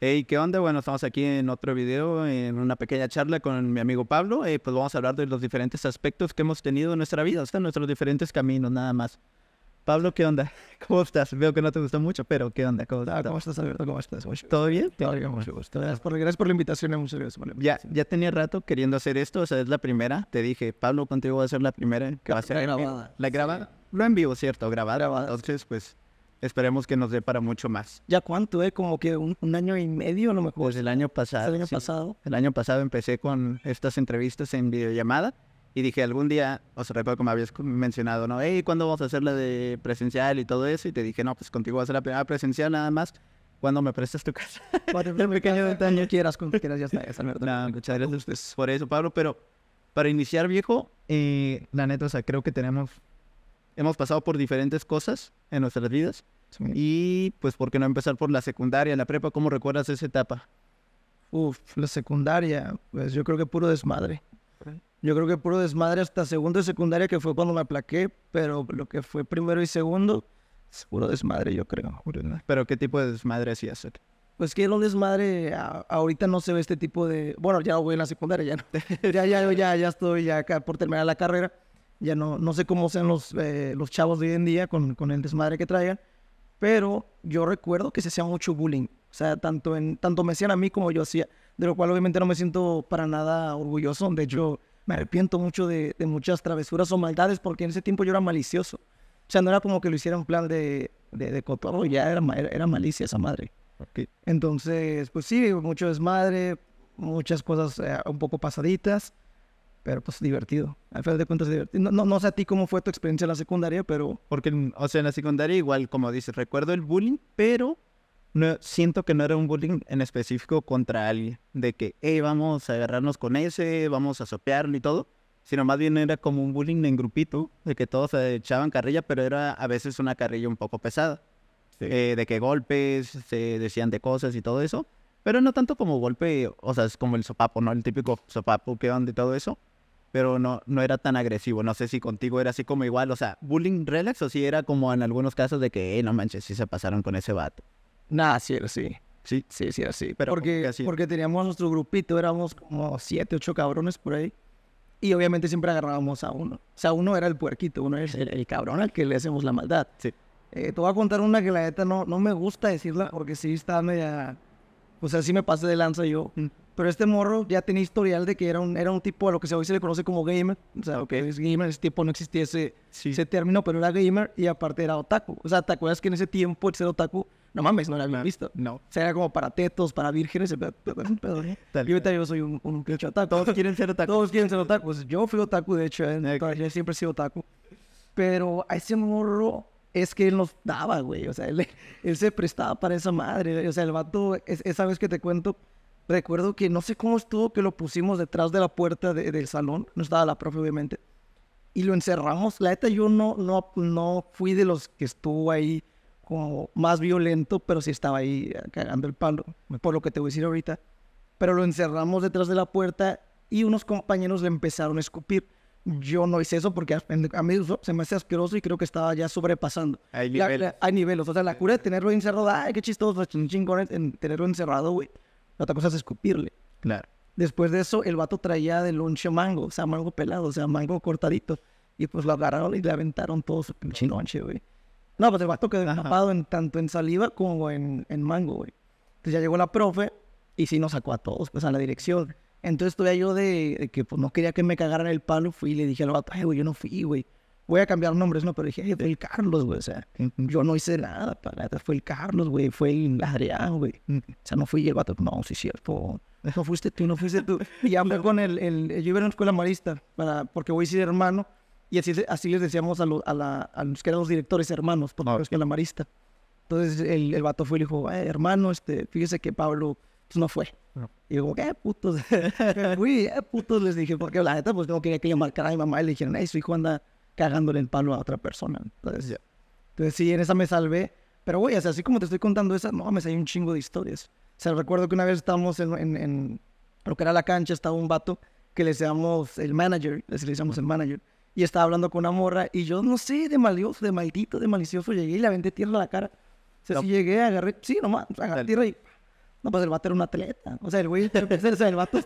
Hey, ¿qué onda? Bueno, estamos aquí en otro video, en una pequeña charla con mi amigo Pablo. Eh, pues vamos a hablar de los diferentes aspectos que hemos tenido en nuestra vida, hasta nuestros diferentes caminos, nada más. Pablo, ¿qué onda? ¿Cómo estás? Veo que no te gustó mucho, pero ¿qué onda? ¿Cómo, estás? ¿Cómo estás, Alberto? ¿Cómo estás? ¿Todo bien? Todo bien, mucho gusto. Gracias por, la invitación, eh, muchas gracias Ya, ya tenía rato queriendo hacer esto, o sea, es la primera. Te dije, Pablo, contigo va a ser la primera. Que va a ser la grabada. La grabada. Lo en vivo, ¿cierto? Grabada. grabada. Entonces, pues esperemos que nos dé para mucho más. ¿Ya cuánto, eh? Como que un, año y medio no lo mejor. Pues el año pasado. El año pasado. El año pasado empecé con estas entrevistas en videollamada y dije algún día, o sea, recuerdo como habías mencionado, ¿no? Hey, ¿cuándo vamos a hacer la de presencial y todo eso? Y te dije, no, pues contigo vas a hacer la primera presencial nada más. cuando me prestas tu casa? el pequeño detalle quieras, cuando quieras, ya está, ya está No, pues muchas gracias por eso, Pablo, pero para iniciar, viejo, eh, la neta, o sea, creo que tenemos hemos pasado por diferentes cosas en nuestras vidas. Y pues, ¿por qué no empezar por la secundaria, la prepa? ¿Cómo recuerdas esa etapa? Uf, la secundaria, pues yo creo que puro desmadre. Yo creo que puro desmadre hasta segundo y secundaria, que fue cuando me aplaqué, pero lo que fue primero y segundo, puro desmadre, yo creo. ¿Pero qué tipo de desmadre hacías? Pues que un desmadre, ahorita no se ve este tipo de... Bueno, ya voy en la secundaria, ya, no. ya, ya, ya, ya estoy ya acá por terminar la carrera ya no, no sé cómo sean los, eh, los chavos de hoy en día con, con el desmadre que traigan, pero yo recuerdo que se hacía mucho bullying. O sea, tanto, en, tanto me hacían a mí como yo hacía, de lo cual obviamente no me siento para nada orgulloso. De hecho, me arrepiento mucho de, muchas travesuras o maldades porque en ese tiempo yo era malicioso. O sea, no era como que lo hiciera un plan de, cotorro, ya era, era, malicia esa madre. Entonces, pues sí, mucho desmadre, muchas cosas eh, un poco pasaditas. Pero pues divertido. Al final de cuentas, divertido. No, no, sé a ti cómo fue tu experiencia en la secundaria, pero. Porque, o sea, en la secundaria, igual, como dices, recuerdo el bullying, pero no, siento que no era un bullying en específico contra alguien. De que, hey, vamos a agarrarnos con ese, vamos a sopearlo y todo. Sino más bien era como un bullying en grupito, de que todos se echaban carrilla, pero era a veces una carrilla un poco pesada. Eh, de que golpes, se decían de cosas y todo eso. Pero no tanto como golpe, o sea, es como el sopapo, ¿no? El típico sopapo que van de todo eso pero no, no era tan agresivo. No sé si contigo era así como igual, o sea, bullying relax o si era como en algunos casos de que, eh, no manches, sí se pasaron con ese vato. Nah, sí era así. Sí, sí, sí era así. Pero porque, porque teníamos nuestro grupito, éramos como siete, ocho cabrones por ahí. Y obviamente siempre agarrábamos a uno. O sea, uno era el puerquito, uno era el, cabrón al que le hacemos la maldad. Sí. Eh, te voy a contar una que la neta no, no me gusta decirla porque sí está media... O sea, sí me pasé de lanza yo. Mm. Pero este morro ya tenía historial de que era un, era un tipo a lo que hoy se le conoce como gamer. O sea, que es gamer, ese tiempo no existía ese, ese término, pero era gamer y aparte era otaku. O sea, ¿te acuerdas que en ese tiempo el ser otaku, no mames, no era bien visto? No. O sea, era como para tetos, para vírgenes. yo ahorita soy un, un pinche otaku. Todos quieren ser otaku. Todos quieren ser otaku. Pues yo fui otaku, de hecho, yo siempre he sido otaku. Pero a ese morro es que él nos daba, güey. O sea, él, se prestaba para esa madre. O sea, el vato, esa vez que te cuento recuerdo que no sé cómo estuvo que lo pusimos detrás de la puerta del salón, no estaba la profe obviamente, y lo encerramos. La neta yo no, no, no fui de los que estuvo ahí como más violento, pero sí estaba ahí eh, cagando el palo, por lo que te voy a decir ahorita. Pero lo encerramos detrás de la puerta y unos compañeros le empezaron a escupir. Yo no hice eso porque a mí se me hace asqueroso y creo que estaba ya sobrepasando. Hay niveles. hay niveles. O sea, la cura de tenerlo encerrado, ay, qué chistoso, en tenerlo encerrado, güey otra cosa es escupirle. Claro. Después de eso, el vato traía de lonche mango, o sea, mango pelado, o sea, mango cortadito. Y pues lo agarraron y le aventaron todo su pinche lonche, güey. No, pues el vato quedó empapado en, tanto en saliva como en, en mango, güey. Entonces ya llegó la profe y sí nos sacó a todos, pues a la dirección. Entonces todavía yo de, que pues, no quería que me cagaran el palo, fui y le dije al vato, ay, güey, yo no fui, güey voy a cambiar nombres, ¿no? Pero dije, fue el Carlos, güey. O sea, yo no hice nada para nada. Fue el Carlos, güey. Fue el Adrián, güey. O sea, no fui el vato. No, sí es cierto. No fuiste tú, no fuiste tú. Y con el, el, Yo iba a una escuela marista para, porque voy a ser hermano. Y así, así les decíamos a, lo, a, la, a los que eran los directores hermanos, porque por la escuela marista. Entonces el, el vato fue y le dijo, hermano, este, fíjese que Pablo pues, no fue. Y yo ¿qué eh, putos? uy ¿qué eh, putos? Les dije, porque la neta, pues tengo que yo marcara a mi mamá. Y le dijeron, ay, su hijo anda cagándole el palo a otra persona. Entonces, entonces sí, en esa me salvé. Pero, güey, así como te estoy contando esas, no mames, hay un chingo de historias. O sea, recuerdo que una vez estábamos en, lo que era la cancha, estaba un vato que le llamamos el manager, le decíamos el manager, y estaba hablando con una morra, y yo, no sé, de maldito, de maldito, de malicioso, llegué y le aventé tierra a la cara. O sea, llegué, agarré, sí, nomás, agarré tierra y... No, pues el vato era un atleta. O sea, el güey, o sea, el vato... O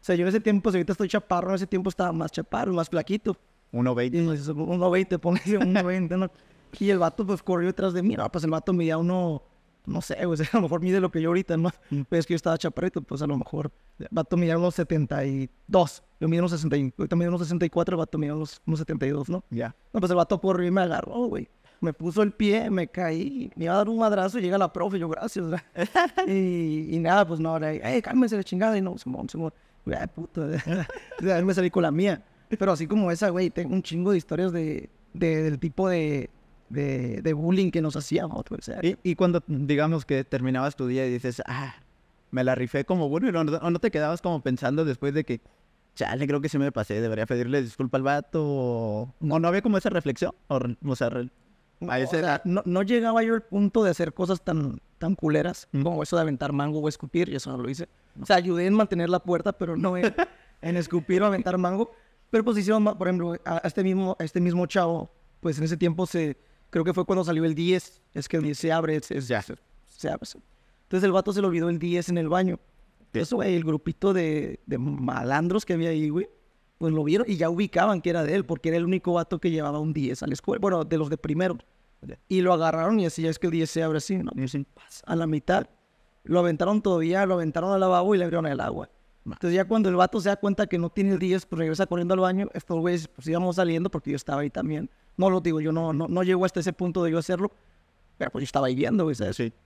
sea, yo en ese tiempo, si ahorita estoy chaparro, en ese tiempo estaba más chaparro, más flaquito. 1.20. 1.20, póngase 1.20, ¿no? Y el vato, pues, corrió detrás de mí. No, pues, el vato dio uno... No sé, güey. a lo mejor mide lo que yo ahorita, ¿no? Pues, es que yo estaba chaparrito, pues, a lo mejor... El vato medía unos 72. Yo mido unos Ahorita mido unos 64, el vato midió unos, 72, ¿no? Ya. No, pues, el vato corrió y me agarró, güey me puso el pie, me caí, me iba a dar un madrazo y llega la profe, yo gracias. y, y, nada, pues no, ahora, Eh, cálmese la chingada y no, se Simón, puta, puto sea, me salí con la mía. Pero así como esa, güey, tengo un chingo de historias de, del tipo de, de, bullying que nos hacíamos, sea, ¿Y, cuando, digamos, que terminabas tu día y dices, ah, me la rifé como bullying, o no, te quedabas como pensando después de que, chale, creo que se me pasé, debería pedirle disculpa al vato, o no, no había como esa reflexión, o, sea, no, llegaba yo al punto de hacer cosas tan, tan culeras como eso de aventar mango o escupir, y eso no lo hice. O sea, ayudé en mantener la puerta, pero no en escupir o aventar mango. Pero pues hicieron, por ejemplo, a este mismo, a este mismo chavo, pues en ese tiempo se, creo que fue cuando salió el 10, es que el 10 se abre, es, se, abre. Entonces el vato se le olvidó el 10 en el baño. Eso, güey, el grupito de, malandros que había ahí, güey, pues lo vieron y ya ubicaban que era de él, porque era el único vato que llevaba un 10 a la escuela, bueno, de los de primero. Y lo agarraron y así ya es que el 10 se abre así, ¿no? A la mitad. Lo aventaron todavía, lo aventaron al lavabo y le abrieron el agua. Entonces ya cuando el vato se da cuenta que no tiene días, pues regresa corriendo al baño. Estos güeyes pues íbamos saliendo porque yo estaba ahí también. No lo digo, yo no, no, no llego hasta ese punto de yo hacerlo, pero pues yo estaba ahí viendo, güey. Sí.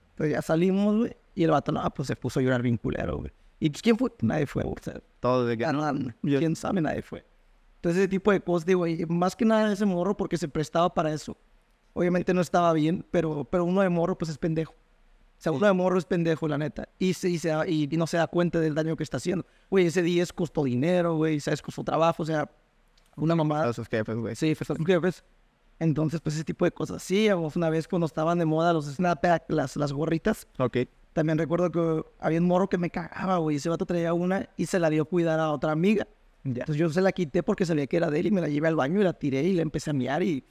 Entonces ya salimos, güey, y el vato, no, pues se puso a llorar bien culero, güey. ¿Y pues, quién fue? Pues, nadie fue, güey. Todo de ¿Quién sabe? Nadie fue. Entonces ese tipo de cosas, digo, y más que nada ese morro porque se prestaba para eso. Obviamente no estaba bien, pero, pero uno de morro pues es pendejo sea, uno de morro es pendejo, la neta. Y, se, y, no se da cuenta del daño que está haciendo. Güey, ese día es costó dinero, güey, ¿sabes? Costó trabajo, o sea, una mamada. sus jefes, güey. Sí, sus jefes. Entonces, pues ese tipo de cosas. Sí, una vez cuando estaban de moda los snapback, las, las gorritas. Ok. También recuerdo que había un morro que me cagaba, güey. Ese vato traía una y se la dio a cuidar a otra amiga. Entonces yo se la quité porque sabía que era de él y me la llevé al baño y la tiré y la empecé a miar y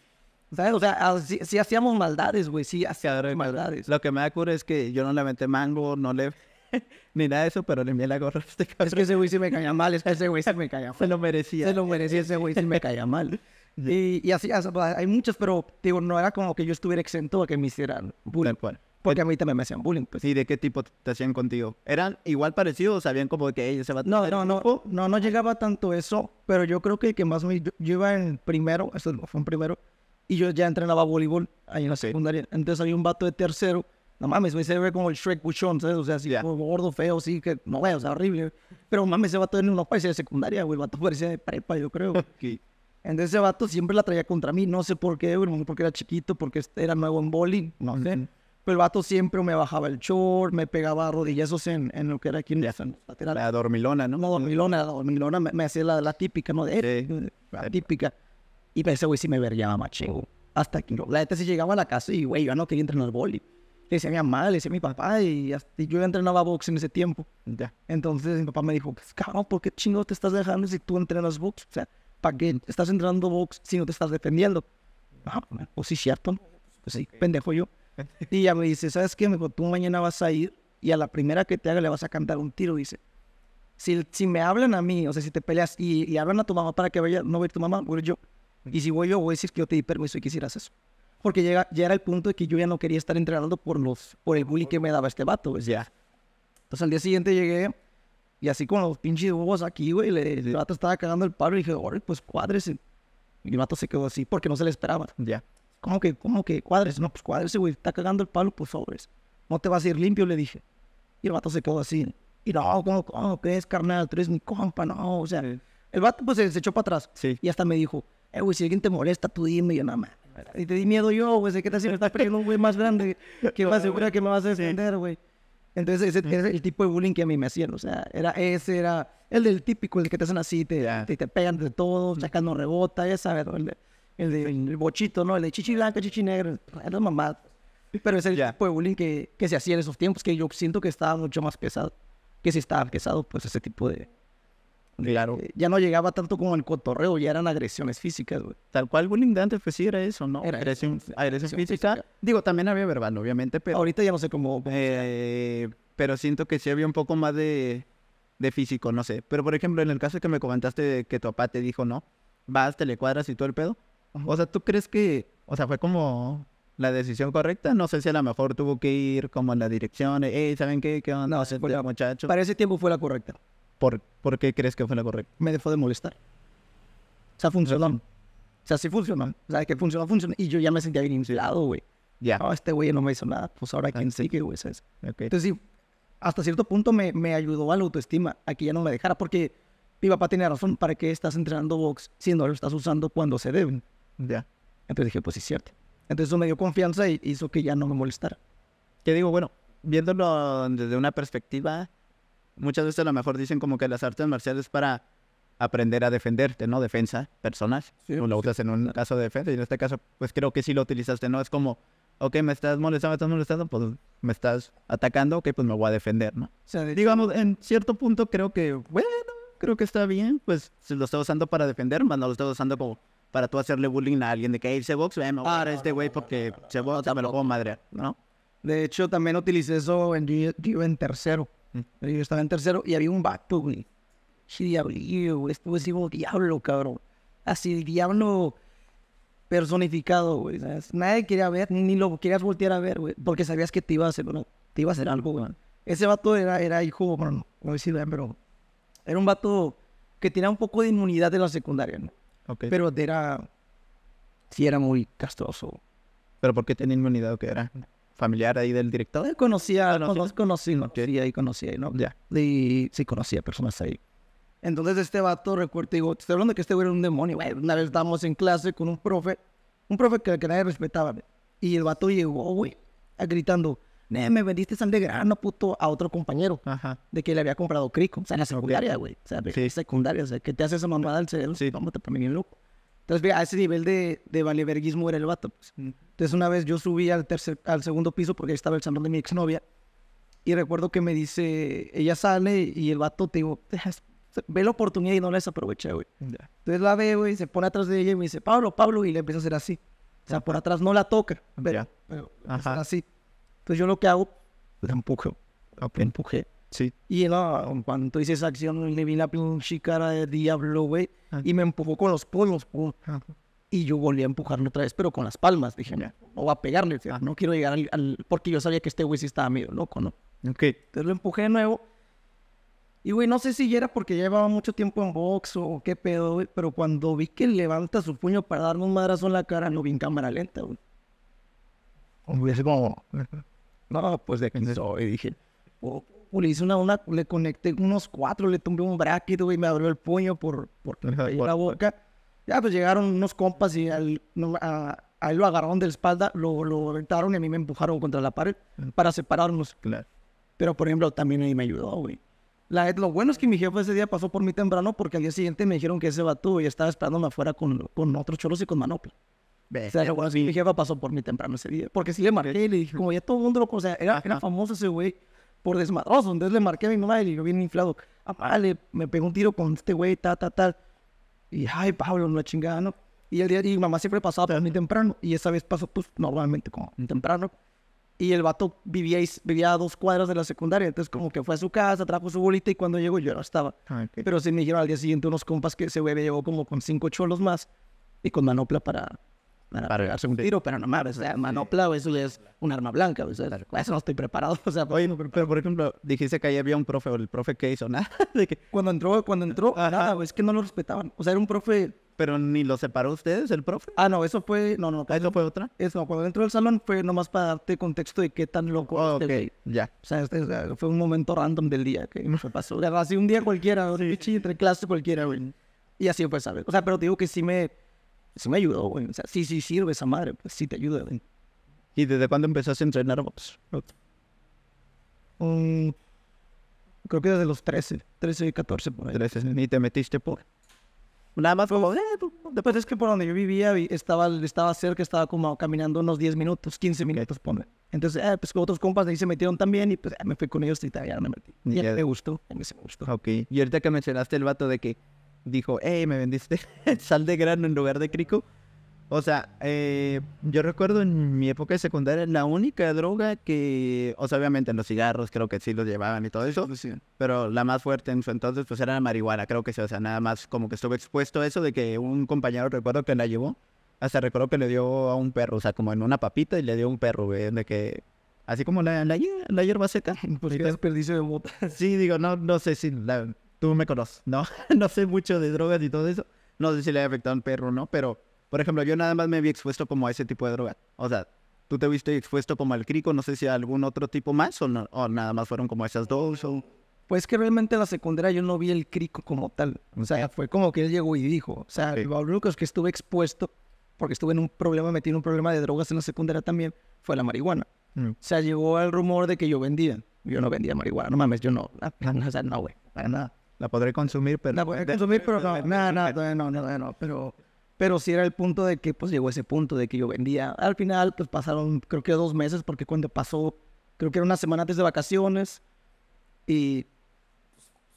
o sea, sí, hacíamos maldades, güey. Sí hacíamos maldades. Lo que me acuerdo es que yo no le metí mango, no le... Ni nada de eso, pero le envié la gorra este Es que ese güey sí me caía mal. Es que ese güey sí me caía mal. Se lo merecía. Se lo merecía. Ese güey sí me caía mal. Y, así, pues, hay muchos, pero digo, no era como que yo estuviera exento a que me hicieran bullying. porque eh, a mí también me hacían bullying. Pues. ¿Y de qué tipo te hacían contigo? ¿Eran igual parecidos? ¿Sabían como que ella se van No, no, no, no, no llegaba tanto eso, pero yo creo que el que más me. Yo, iba en primero, eso fue en primero, y yo ya entrenaba voleibol ahí en la secundaria. Entonces había un vato de tercero. No mames, se ve como el Shrek Buchón, ¿sabes? O sea, así, como gordo, feo, sí, que no, veo, o sea, horrible. Pero mames, ese vato no países de secundaria, güey, el vato parecía de prepa, yo creo. Entonces ese vato siempre la traía contra mí, no sé por qué, güey, porque era chiquito, porque este era nuevo en bowling, no sé. Pero el vato siempre me bajaba el short, me pegaba a rodillazos en, en lo que era aquí en la lateral. La dormilona, ¿no? No, dormilona, la dormilona me, hacía la, la, típica, ¿no? De, eh, La típica. Y pensé, güey, si me más chingo Hasta aquí. La se llegaba a la casa y, güey, yo no quería entrenar boli. Le decía a mi mamá, le decía a mi papá y, yo entrenaba box en ese tiempo. Ya. Entonces mi papá me dijo, pues, cabrón, ¿por qué chingo te estás dejando si tú entrenas box? O sea, ¿para qué estás entrenando box si no te estás defendiendo? O pues sí, cierto. Pues sí, pendejo yo. Y ya me dice, ¿sabes qué? tú mañana vas a ir y a la primera que te haga le vas a cantar un tiro, dice. Si, si me hablan a mí, o sea, si te peleas y, hablan a tu mamá para que vaya, no a tu mamá, voy yo. Y si voy yo, voy a decir que yo te di permiso y quisieras eso. Porque llega, ya era el punto de que yo ya no quería estar entrenando por, los, por el bullying que me daba este vato, pues ya. Entonces al día siguiente llegué y así con los pinches huevos aquí, güey, el vato estaba cagando el palo. y dije, órale pues cuadres. Y el vato se quedó así porque no se le esperaba, ya. ¿Cómo que, cómo que cuadres? No, pues cuadres, güey, está cagando el palo, pues sobres. No te vas a ir limpio, le dije. Y el vato se quedó así. Y no, ¿cómo, cómo que es, carnal? Tú eres mi compa, no. O sea, el vato pues se, echó para atrás. Sí. Y hasta me dijo, eh, güey, si alguien te molesta, tú dime, yo nada más. Y te di miedo yo, güey, sé que te me estás a un güey más grande que más segura que me vas a defender, güey. Entonces, ese, es el tipo de bullying que a mí me hacían, o sea, era ese, era el del típico, el que te hacen así, te, te, pegan de todo, sacando rebota, ya sabes, el, de, el, bochito, ¿no? El de chichi blanca, chichi negro, era mamá. Pero ese es el tipo de bullying que, que se hacía en esos tiempos, que yo siento que estaba mucho más pesado, que si estaba pesado, pues ese tipo de, Claro. Eh, ya no llegaba tanto como el cotorreo, ya eran agresiones físicas, Tal cual bullying de antes, pues sí era eso, ¿no? Era agresión, física. Digo, también había verbal, obviamente, pero... Ahorita ya no sé cómo... Eh, pero siento que sí había un poco más de, físico, no sé. Pero, por ejemplo, en el caso que me comentaste de que tu papá te dijo, ¿no? Vas, te le cuadras y todo el pedo. O sea, ¿tú crees que... O sea, fue como la decisión correcta. No sé si a lo mejor tuvo que ir como en la dirección, Eh, ¿saben qué? ¿Qué onda? No, se este muchacho. Para ese tiempo fue la correcta. ¿Por, ¿Por qué crees que fue la correcta? Me dejó de molestar. O sea, funcionó. O sea, sí funcionó. O sea, que funcionó, funcionó. Y yo ya me sentía bien insulado, güey. Ya. No, este güey no me hizo nada. Pues ahora quién ah, sigue, güey. Okay. Entonces, sí, hasta cierto punto me, me ayudó a la autoestima, a que ya no me dejara. Porque mi papá tiene razón. ¿Para qué estás entrenando box si no lo estás usando cuando se deben? Ya. Entonces dije, pues sí, es cierto. Entonces eso me dio confianza y hizo que ya no me molestara. Que digo, bueno, viéndolo desde una perspectiva muchas veces a lo mejor dicen como que las artes marciales para aprender a defenderte, ¿no? Defensa personal. Sí, lo usas en un caso de defensa y en este caso, pues creo que sí lo utilizaste, ¿no? Es como, ok, me estás molestando, me estás molestando, pues me estás atacando, ok, pues me voy a defender, ¿no? O sea, Digamos, en cierto punto creo que, bueno, creo que está bien, pues si lo estoy usando para defender, más no lo estoy usando como para tú hacerle bullying a alguien de que él se box, me voy a este güey porque se me lo puedo madrear, ¿no? De hecho, también utilicé eso en, en tercero yo estaba en tercero y había un vato, güey. Sí, diablillo, güey. Este diablo, cabrón. Así, diablo personificado, güey. Nadie quería ver, ni lo querías voltear a ver, güey. Porque sabías que te iba a hacer, te iba a hacer algo, güey. Ese vato era, era hijo, bueno, no a decir, güey, pero era un vato que tenía un poco de inmunidad de la secundaria, ¿no? Okay. Pero era, sí era muy castroso. ¿Pero por qué tenía inmunidad o qué era? familiar ahí del director. conocía, conocía, ah, conocía, no, quería y conocía, ¿no? Ya. Y sí, conocía personas ahí. Entonces este vato, recuerdo, digo, estoy hablando que este güey era un demonio, güey. Una vez estábamos en clase con un profe, un profe que, nadie respetaba, güey. Y el vato llegó, güey, gritando, ne, me vendiste sal de grano, puto, a otro compañero. Ajá. De que le había comprado crico. O sea, en la secundaria, güey. O sea, sí. secundaria, o sea, que te hace esa mamada al cerebro. Sí. Vámonos, también loco. Entonces, a ese nivel de, de valeverguismo era el vato. Pues. Entonces, una vez yo subí al, tercer, al segundo piso porque ahí estaba el salón de mi exnovia. Y recuerdo que me dice, ella sale y el vato, te digo, ve la oportunidad y no la desaproveché, güey. Entonces la ve, güey, se pone atrás de ella y me dice, Pablo, Pablo, y le empieza a hacer así. O sea, por atrás no la toca, pero, así. Entonces yo lo que hago, la empuje Okay. Sí. Y él, cuando hice esa acción, le vi la pinche cara de diablo, güey. Ah. Y me empujó con los polos, ah. Y yo volví a empujarlo otra vez, pero con las palmas. Dije, no, va a pegarle, ah. no quiero llegar al, Porque yo sabía que este güey sí estaba medio loco, ¿no? Ok. Entonces lo empujé de nuevo. Y, güey, no sé si era porque ya llevaba mucho tiempo en box o qué pedo, güey. Pero cuando vi que levanta su puño para darme un madrazo en la cara, no vi en cámara lenta, güey. Hubiese como... No, pues de aquí soy, dije. Oh, le hice una, onda, le conecté unos cuatro, le tumbé un bracket, güey, me abrió el puño por, por, la boca. Ya, pues llegaron unos compas y al, a, él lo agarraron de la espalda, lo, lo aventaron y a mí me empujaron contra la pared para separarnos. Claro. Pero, por ejemplo, también ahí me ayudó, güey. La, lo bueno es que mi jefe ese día pasó por mí temprano porque al día siguiente me dijeron que ese vato y estaba esperando afuera con, con otros cholos y con manopla. o bueno, sí. mi jefa pasó por mí temprano ese día. Porque sí le marqué y le dije, como ya todo el mundo lo conoce, era, era famoso ese güey por desmadroso. Entonces le marqué a mi mamá y le digo, bien inflado, vale ah, me pegó un tiro con este güey, tal, tal, tal. Y, ay, Pablo, no la chingada, ¿no? Y el día, y mamá siempre pasaba pues, muy temprano. Y esa vez pasó, pues, normalmente como temprano. Y el vato vivía, vivía a dos cuadras de la secundaria. Entonces, como que fue a su casa, trajo su bolita y cuando llegó yo ya estaba. Ah, Pero sí me dijeron al día siguiente unos compas que ese güey llegó como con cinco cholos más y con manopla para, para pegarse un tiro, pero no mames, o sea, manopla, eso es un arma blanca, o sea, eso no estoy preparado, o sea. Oye, pero por ejemplo, dijiste que ahí había un profe, o el profe que hizo nada, de que cuando entró, cuando entró, nada, es que no lo respetaban, o sea, era un profe... Pero ni lo separó ustedes, el profe. Ah, no, eso fue. No, no, ah, eso fue otra. Eso, cuando entró al salón fue nomás para darte contexto de qué tan loco. Oh, este ok, ya. Este, o sea, fue un momento random del día que me pasó. Así un día cualquiera, entre clase cualquiera, güey. Y así fue, ¿sabes? O sea, pero te digo que sí me se me ayudó, güey. O sea, sí, sí sirve esa madre, pues sí te ayuda, güey. ¿Y desde cuándo empezaste a entrenar box? Mm, creo que desde los 13, 13 y 14 por ahí. 13, ni te metiste por. Nada más como, eh, pues, después es que por donde yo vivía estaba, estaba cerca, estaba como caminando unos 10 minutos, 15 minutos, ponme. Entonces, eh, pues otros compas de ahí se metieron también y pues eh, me fui con ellos y ya me metí. Y ya me gustó, a mí se me gustó. Ok, y ahorita que mencionaste el vato de que dijo, hey, me vendiste sal de grano en lugar de crico. O sea, eh, yo recuerdo en mi época de secundaria, la única droga que, o sea, obviamente los cigarros creo que sí los llevaban y todo eso, pero la más fuerte en su entonces pues era la marihuana, creo que sí, o sea, nada más como que estuve expuesto a eso de que un compañero recuerdo que la llevó, hasta recuerdo que le dio a un perro, o sea, como en una papita y le dio a un perro, güey, de que, así como la, la, hierba seca. Pues, desperdicio de botas. Sí, digo, no, no sé si la, tú me conoces, ¿no? no sé mucho de drogas y todo eso. No sé si le ha afectado a un perro, ¿no? Pero, por ejemplo, yo nada más me vi expuesto como a ese tipo de droga. O sea, tú te viste expuesto como al crico, no sé si a algún otro tipo más o, nada más fueron como esas dos Pues que realmente en la secundaria yo no vi el crico como tal. O sea, fue como que él llegó y dijo. O sea, el lo que estuve expuesto, porque estuve en un problema, metí en un problema de drogas en la secundaria también, fue la marihuana. Mm. O sea, llegó el rumor de que yo vendía. Yo no vendía marihuana, no mames, yo no. no o sea, no, güey, para nada. La podré consumir, pero... La podré consumir, pero no, no, no, no, no, no, pero... Pero sí era el punto de que pues llegó ese punto de que yo vendía. Al final pues pasaron creo que dos meses porque cuando pasó, creo que era una semana antes de vacaciones y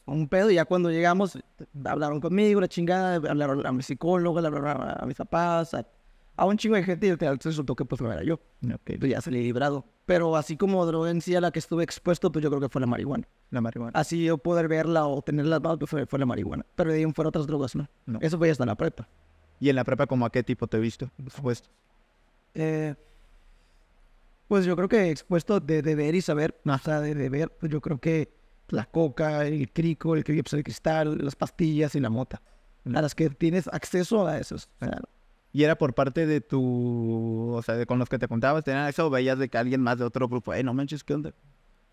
un pedo. Y ya cuando llegamos hablaron conmigo, la chingada, hablaron a mi psicólogo, a mis papás, a a un chingo de gente y al resultó que pues no era yo. Okay. Pues ya salí librado. Pero así como droga en sí a la que estuve expuesto, pues yo creo que fue la marihuana. La marihuana. Así yo poder verla o tenerla más, pues fue, la marihuana. Pero de ahí fuera otras drogas, ¿no? no. Eso fue hasta la prepa. ¿Y en la prepa como a qué tipo te he visto expuesto? Eh, pues yo creo que expuesto de, deber ver y saber, más ah. allá de, deber ver, pues yo creo que la coca, el crico, el, pues, el cristal, las pastillas y la mota. A las que tienes acceso a esos y era por parte de tu, o sea, de con los que te contabas. Tenías eso o veías de que alguien más de otro grupo, eh, no manches, ¿qué onda?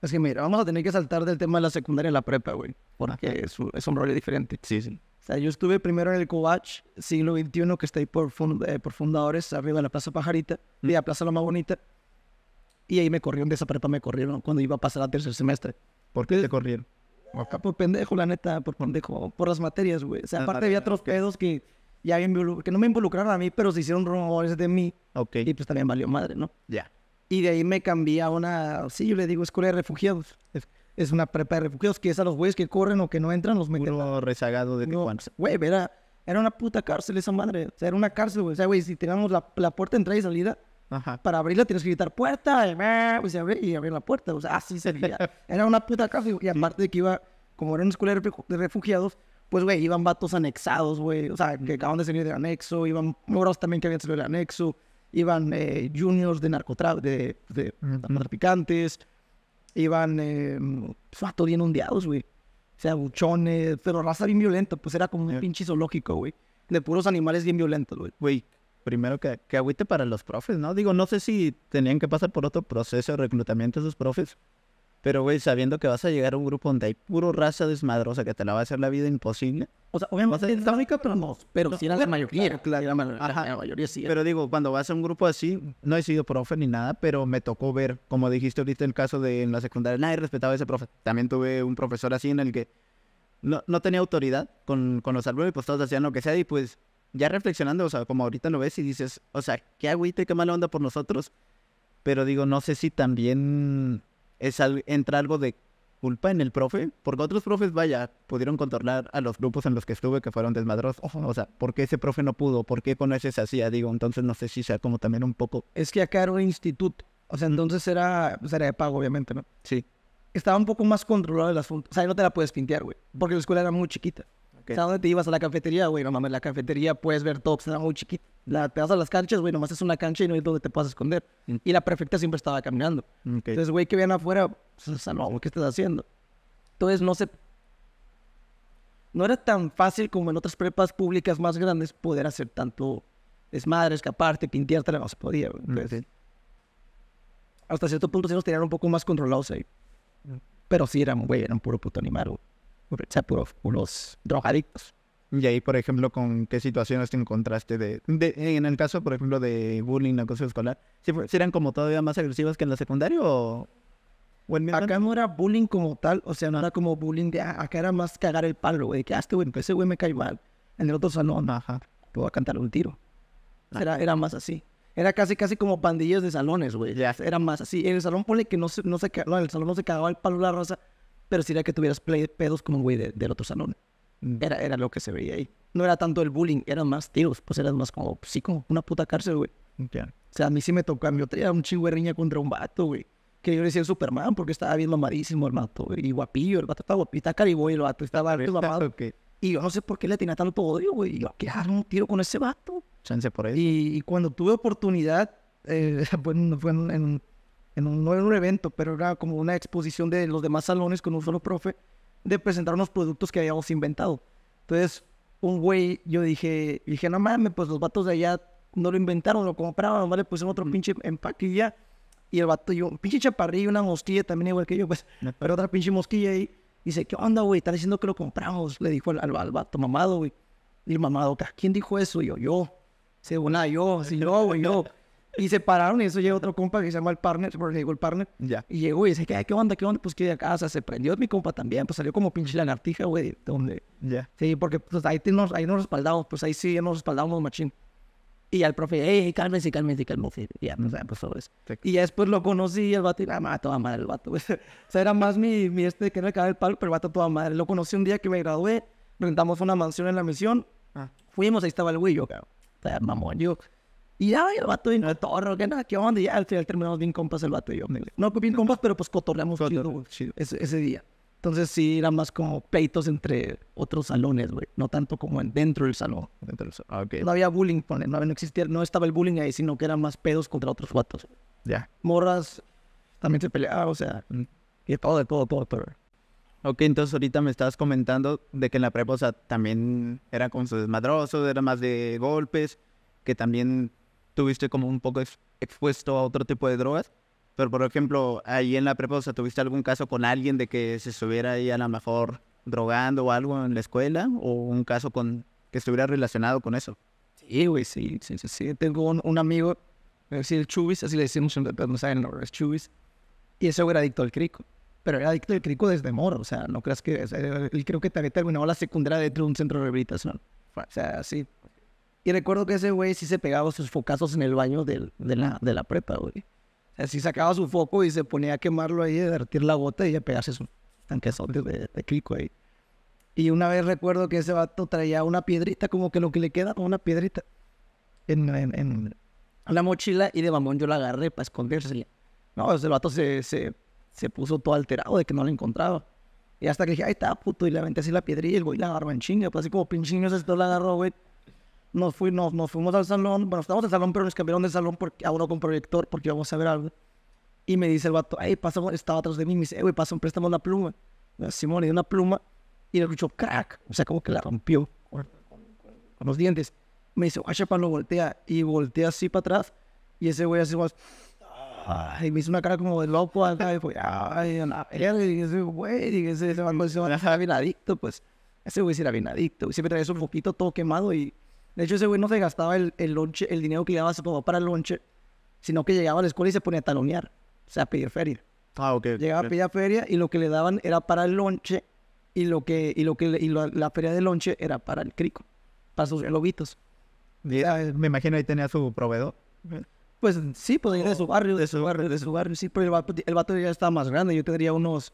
Es que mira, vamos a tener que saltar del tema de la secundaria a la prepa, güey, porque es, es, un rollo diferente. Sí, sí. O sea, yo estuve primero en el Covach, siglo XXI, que está ahí por, eh, por fundadores, arriba en la Plaza Pajarita, de mm. la Plaza La Más Bonita, y ahí me corrieron de esa prepa, me corrieron cuando iba a pasar al tercer semestre. ¿Por qué te corrieron? Ah, por pendejo, la neta, por pendejo, por las materias, güey. O sea, aparte había otros pedos que ya que no me involucraron a mí, pero se hicieron rumores de mí. Ok. Y pues también valió madre, ¿no? Ya. Y de ahí me cambié a una, sí, yo le digo escuela de refugiados. Es, una prepa de refugiados que es a los güeyes que corren o que no entran, los meten. Uno rezagado de Tijuana. güey, era, era una puta cárcel esa madre. O sea, era una cárcel, güey. O sea, güey, si teníamos la, la puerta de entrada y salida, Ajá. Para abrirla tienes que gritar puerta y, ah", pues, se y abrir la puerta. O sea, así sería. Era una puta cárcel. Y aparte de que iba, como era una escuela de refugiados, pues, güey, iban vatos anexados, güey, o sea, que acaban de salir del anexo, iban moros también que habían salido del anexo, iban eh, juniors de narcotraficantes, de, iban eh, pues, vatos bien hundeados, güey. O sea, buchones, pero raza bien violenta, pues era como un eh. pinche zoológico, güey. De puros animales bien violentos, güey. Güey, primero que, que agüite para los profes, ¿no? Digo, no sé si tenían que pasar por otro proceso de reclutamiento esos profes, pero, güey, sabiendo que vas a llegar a un grupo donde hay puro raza desmadrosa que te la va a hacer la vida imposible. O sea, obviamente ser única, pero no. Pero si era la mayoría. Claro, claro, la, ajá. mayoría sí. Pero digo, cuando vas a un grupo así, no he sido profe ni nada, pero me tocó ver, como dijiste ahorita, el caso de en la secundaria, nadie respetaba a ese profe. También tuve un profesor así en el que no, no tenía autoridad con, con los alumnos y pues todos hacían lo que sea y pues ya reflexionando, o sea, como ahorita lo ves y dices, o sea, qué agüite, qué mala onda por nosotros. Pero digo, no sé si también es entra algo de culpa en el profe, porque otros profes, vaya, pudieron contornar a los grupos en los que estuve que fueron desmadrosos. O sea, ¿por qué ese profe no pudo? ¿Por qué con ese se hacía? Digo, entonces no sé si sea como también un poco. Es que acá era un instituto, o sea, entonces era, pues, era de pago, obviamente, ¿no? Sí. Estaba un poco más controlado el asunto, o sea, ahí no te la puedes pintear, güey, porque la escuela era muy chiquita. ¿Sabes dónde te ibas a la cafetería? Güey, no mames, la cafetería puedes ver todo, muy chiquito. La, te vas a las canchas, güey, nomás es una cancha y no hay donde te puedas esconder. Mm. Y la prefecta siempre estaba caminando. Mm, entonces, güey, que vean afuera, pues, o sea, no, ¿qué estás haciendo? Entonces, no sé. No era tan fácil como en otras prepas públicas más grandes poder hacer tanto desmadre, escaparte, pintearte, no se podía. Güey. Mm, entonces, Hasta cierto punto sí nos tenían un poco más controlados ahí. Pero sí eran, güey, eran puro puto animal, güey puros, unos drogadictos. Y ahí, por ejemplo, ¿con qué situaciones te encontraste? De, de en el caso, por ejemplo, de bullying, en la escuela escolar, eran como todavía más agresivas que en la secundaria o...? acá no era bullying como tal, o sea, no era como bullying de... Ah, acá era más cagar el palo, güey, que ah, este güey, pues, ese güey me cae mal. En el otro salón, ajá, te voy a cantar un tiro. Ah. Era, era más así. Era casi, casi como pandillas de salones, güey. Era más así. En el salón, ponle que no se, no se, en el salón no se cagaba el palo la rosa pero que tuvieras play, pedos como un güey del otro salón. Mm. Era, era lo que se veía ahí. No era tanto el bullying, eran más tiros, pues eran más como, sí, como una puta cárcel, güey. O sea, a mí sí me tocó, a mí otra era un chingo de riña contra un vato, güey. Que yo le decía Superman porque estaba bien marísimo el vato, güey. Y guapillo, el vato estaba Y está cariboy el vato, estaba mamado. Y yo no sé por qué le tenía tanto odio, güey. Y yo, ah, ¿qué hago un tiro con ese vato? Chance por ahí Y, cuando tuve oportunidad, eh, fue en, en no era un evento, pero era como una exposición de los demás salones con un solo profe, de presentar unos productos que habíamos inventado. Entonces, un güey, yo dije, dije, no mames, pues los vatos de allá no lo inventaron, lo compraban, nomás le pusieron otro mm. pinche empaque y ya. Y el vato, yo, un pinche chaparrillo, una mosquilla también igual que yo, pues, pero otra pinche mosquilla ahí. Dice, ¿qué onda, güey? ¿Estás diciendo que lo compramos, le dijo al, vato mamado, güey. Y el mamado, ¿quién dijo eso? Y yo, yo. Dice, bueno, ah, yo, sí, yo, güey, yo. Y se pararon y eso llegó otro compa que se llama el partner, porque llegó el partner. Ya. Y llegó y dice, ¿qué, qué onda, qué onda? Pues que de casa se prendió mi compa también, pues salió como pinche lagartija, güey, donde... Ya. Sí, porque pues ahí, nos, ahí nos respaldamos, pues ahí sí nos respaldamos machín. Y al profe, hey, cálmese, cálmese, cálmese. Y ya, no sé pues, todo eso Y ya después lo conocí, el vato, y la ah, toda madre el vato. o sea, era más mi, mi este, que no le cara el palo, pero el vato toda madre. Lo conocí un día que me gradué, rentamos una mansión en la misión, ah. fuimos, ahí estaba el güey, yo, o sea, mamón, yo, y ya, el vato vino de torro, que nada, qué onda. Y ya al final terminamos bien compas el vato y yo. No bien compas, pero pues cotorreamos chido, Ese, día. Entonces sí, eran más como peitos entre otros salones, güey. No tanto como dentro del salón. Dentro del ah, No había bullying, pone. No, existía, no estaba el bullying ahí, sino que eran más pedos contra otros vatos. Ya. Morras también se peleaban, o sea. Y mm. todo, de todo, todo, todo. Ok, entonces ahorita me estabas comentando de que en la preposa también era como desmadroso, era más de golpes, que también tuviste como un poco expuesto a otro tipo de drogas. Pero, por ejemplo, ahí en la prepa, ¿tuviste algún caso con alguien de que se estuviera ahí a lo mejor drogando o algo en la escuela? ¿O un caso con que estuviera relacionado con eso? Sí, güey, sí, sí, sí, Tengo un, amigo, es el Chubis, así le decimos, pero no saben, es Chubis. Y ese era adicto al crico. Pero era adicto al crico desde moro, o sea, no creas que... él creo que también terminó la secundaria dentro de un centro de rehabilitación. O sea, sí, y recuerdo que ese güey sí se pegaba sus focazos en el baño de, la, de la prepa, güey. Así sacaba su foco y se ponía a quemarlo ahí, a derretir la gota y a pegarse su tanquezote de, de clico ahí. Y una vez recuerdo que ese vato traía una piedrita, como que lo que le queda, una piedrita en, en, en la mochila y de mamón yo la agarré para esconderse. No, ese vato se, se, se puso todo alterado de que no la encontraba. Y hasta que dije, ahí está, puto, y le aventé así la piedrita y el güey la agarró en chinga. Pues así como pinchiños, esto la agarró, güey nos, fuimos al salón, bueno, estábamos en el salón, pero nos cambiaron de salón porque, a uno con proyector porque íbamos a ver algo. Y me dice el vato, hey, pasa, estaba atrás de mí, me dice, eh, güey, pasa, préstame la pluma. Simón le dio una pluma y le escuchó crack, o sea, como que la rompió con, los dientes. Me dice, oye, lo voltea y voltea así para atrás y ese güey así, más, y me hizo una cara como de loco acá y fue, ay, una verga, y ese güey, y ese, ese, ese, pues. ese, ese, ese, ese, ese, ese, ese, ese, ese, ese, ese, un ese, todo quemado y de hecho, ese güey no se gastaba el, el, el dinero que le daba a su para el lonche, sino que llegaba a la escuela y se ponía a talonear, o sea, a pedir feria. Ah, ok. Llegaba a pedir feria y lo que le daban era para el lonche y lo que y lo que la, feria de lonche era para el crico, para sus lobitos ah, me imagino ahí tenía su proveedor. Pues sí, pues ir de su oh, barrio, de su barrio, de su barrio, sí, pero el vato, ya estaba más grande, yo tendría unos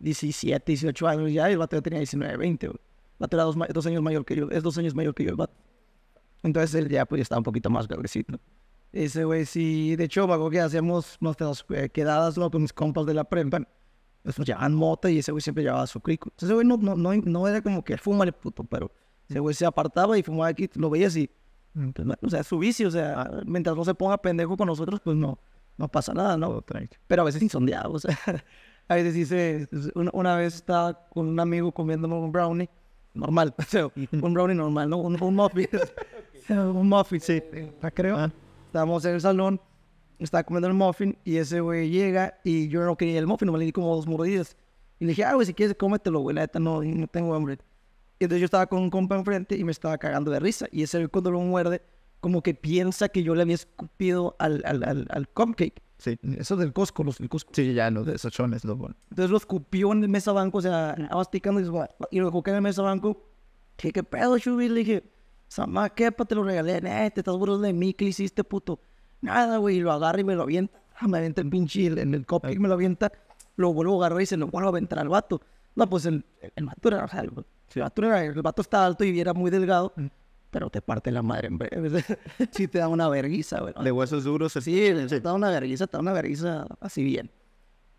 17, 18 años ya, el vato ya tenía 19, 20, El vato era dos, dos años mayor que yo, es dos años mayor que yo el vato. Entonces él ya pues estaba un poquito más grandecito. Ese güey sí, de hecho, cuando que hacíamos nuestras eh, quedadas ¿no? con mis compas de la prensa, pues, nos llevaban mota y ese güey siempre llevaba su crico. Entonces, ese güey no, no, no, era como que fuma el puto, pero ese güey se apartaba y fumaba aquí, lo veía así. Mm, pues, o sea, su vicio, o sea, mientras no se ponga pendejo con nosotros, pues no, no pasa nada, ¿no? Pero a veces insondeado, o sea, a veces dice, una, una vez estaba con un amigo comiéndome un brownie normal, sea, un brownie normal, ¿no? Un, muffin. un muffin, sí. Eh, ah, creo. estamos Estábamos en el salón, estaba comiendo el muffin y ese güey llega y yo no quería el muffin, me le di como dos mordidas. Y le dije, ah, güey, si quieres, cómetelo, güey, la neta no, no tengo hambre. Y entonces yo estaba con un compa enfrente y me estaba cagando de risa. Y ese güey cuando lo muerde, como que piensa que yo le había escupido al, al, al, al cupcake. Sí, eso del Costco, los del Sí, ya, los de Sachones, los bueno. Entonces los cupió en el mesa banco, o sea, estabas y, lo coloqué en el mesa banco. ¿qué pedo, vi Le dije, Samá, quepa, te lo regalé, eh, te estás burlando de mí, ¿qué hiciste, puto? Nada, güey, y lo agarra y me lo avienta. me avienta el pinche en el y me lo avienta. Lo vuelvo a agarrar y se lo vuelvo a aventar al vato. No, pues el, el, o sea, el, vato el vato estaba alto y era muy delgado. Mm pero te parte la madre en breve. sí te da una vergüenza, güey. De huesos duros. Sí, sí, te da una vergüenza, te da una vergüenza así bien.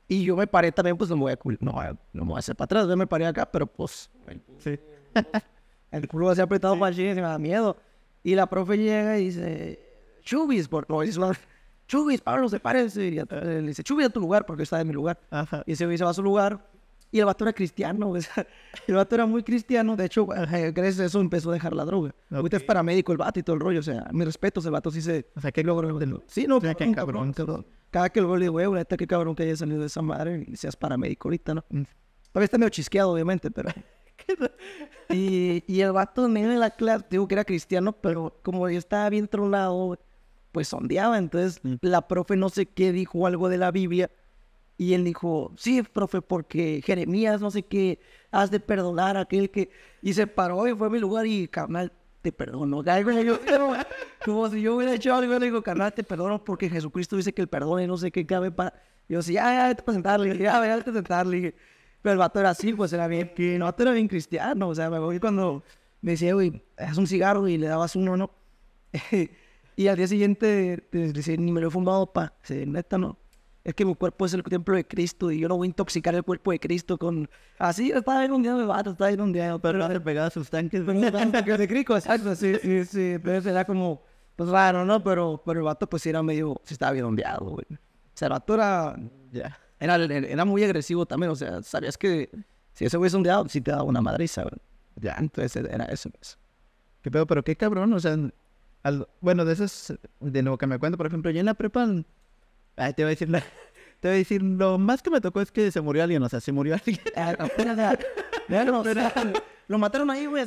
Y yo me paré también, pues no me voy a, no, eh, no voy a hacer para atrás, yo me paré acá, pero pues... Sí. el culo se ha apretado para allí y me da miedo. Y la profe llega y dice, Chubis, por no, es Chubis, Pablo, Y eh, le dice, Chubis, a tu lugar, porque está en mi lugar. Y se va a su lugar y el vato era cristiano, o sea, el vato era muy cristiano. De hecho, gracias a eso empezó a dejar la droga. Ahorita es paramédico el vato y todo el rollo. O sea, mi respeto, el vato sí se. O sea, qué logro. Sí, no, o cabrón, Cada que lo veo le digo, eh, qué cabrón que haya salido de esa madre y seas paramédico ahorita, ¿no? Mm. Todavía está medio chisqueado, obviamente, pero. y, y el vato en la clase, digo que era cristiano, pero como ya estaba bien tronado, pues sondeaba. Entonces, mm. la profe no sé qué dijo algo de la Biblia y él dijo, sí, profe, porque Jeremías, no sé qué, has de perdonar a aquel que... Y se paró y fue a mi lugar y, carnal, te perdono. como si yo hubiera hecho algo, le digo, carnal, te perdono porque Jesucristo dice que el perdón no sé qué cabe para... Yo sí, ya, ya, vete a presentarle, ya, vete a presentarle. Pero el vato era así, pues era bien, que no, era bien cristiano, o sea, me voy cuando me decía, güey, haz un cigarro y le dabas uno, ¿no? y al día siguiente, te, te, ni me lo he fumado, pa, se neta, ¿no? es que mi cuerpo es el templo de Cristo y yo no voy a intoxicar el cuerpo de Cristo con... Así, estaba bien un día me bato, está bien un pero no pegado a sus tanques. Pero de Cristo, exacto, sí, sí, sí, entonces era como pues, raro, ¿no? Pero, pero el vato pues era medio, se estaba bien ondeado, güey. O sea, el vato era, era, muy agresivo también, o sea, sabías que si ese güey es ondeado, sí te daba una madriza, güey. Ya, entonces era eso, pues. Qué pedo, pero qué cabrón, o sea, bueno, de es... de nuevo que me cuento, por ejemplo, yo en la prepa te voy a decir Te voy a decir, lo más que me tocó es que se murió alguien, o sea, se murió alguien. Ah, lo mataron ahí, güey.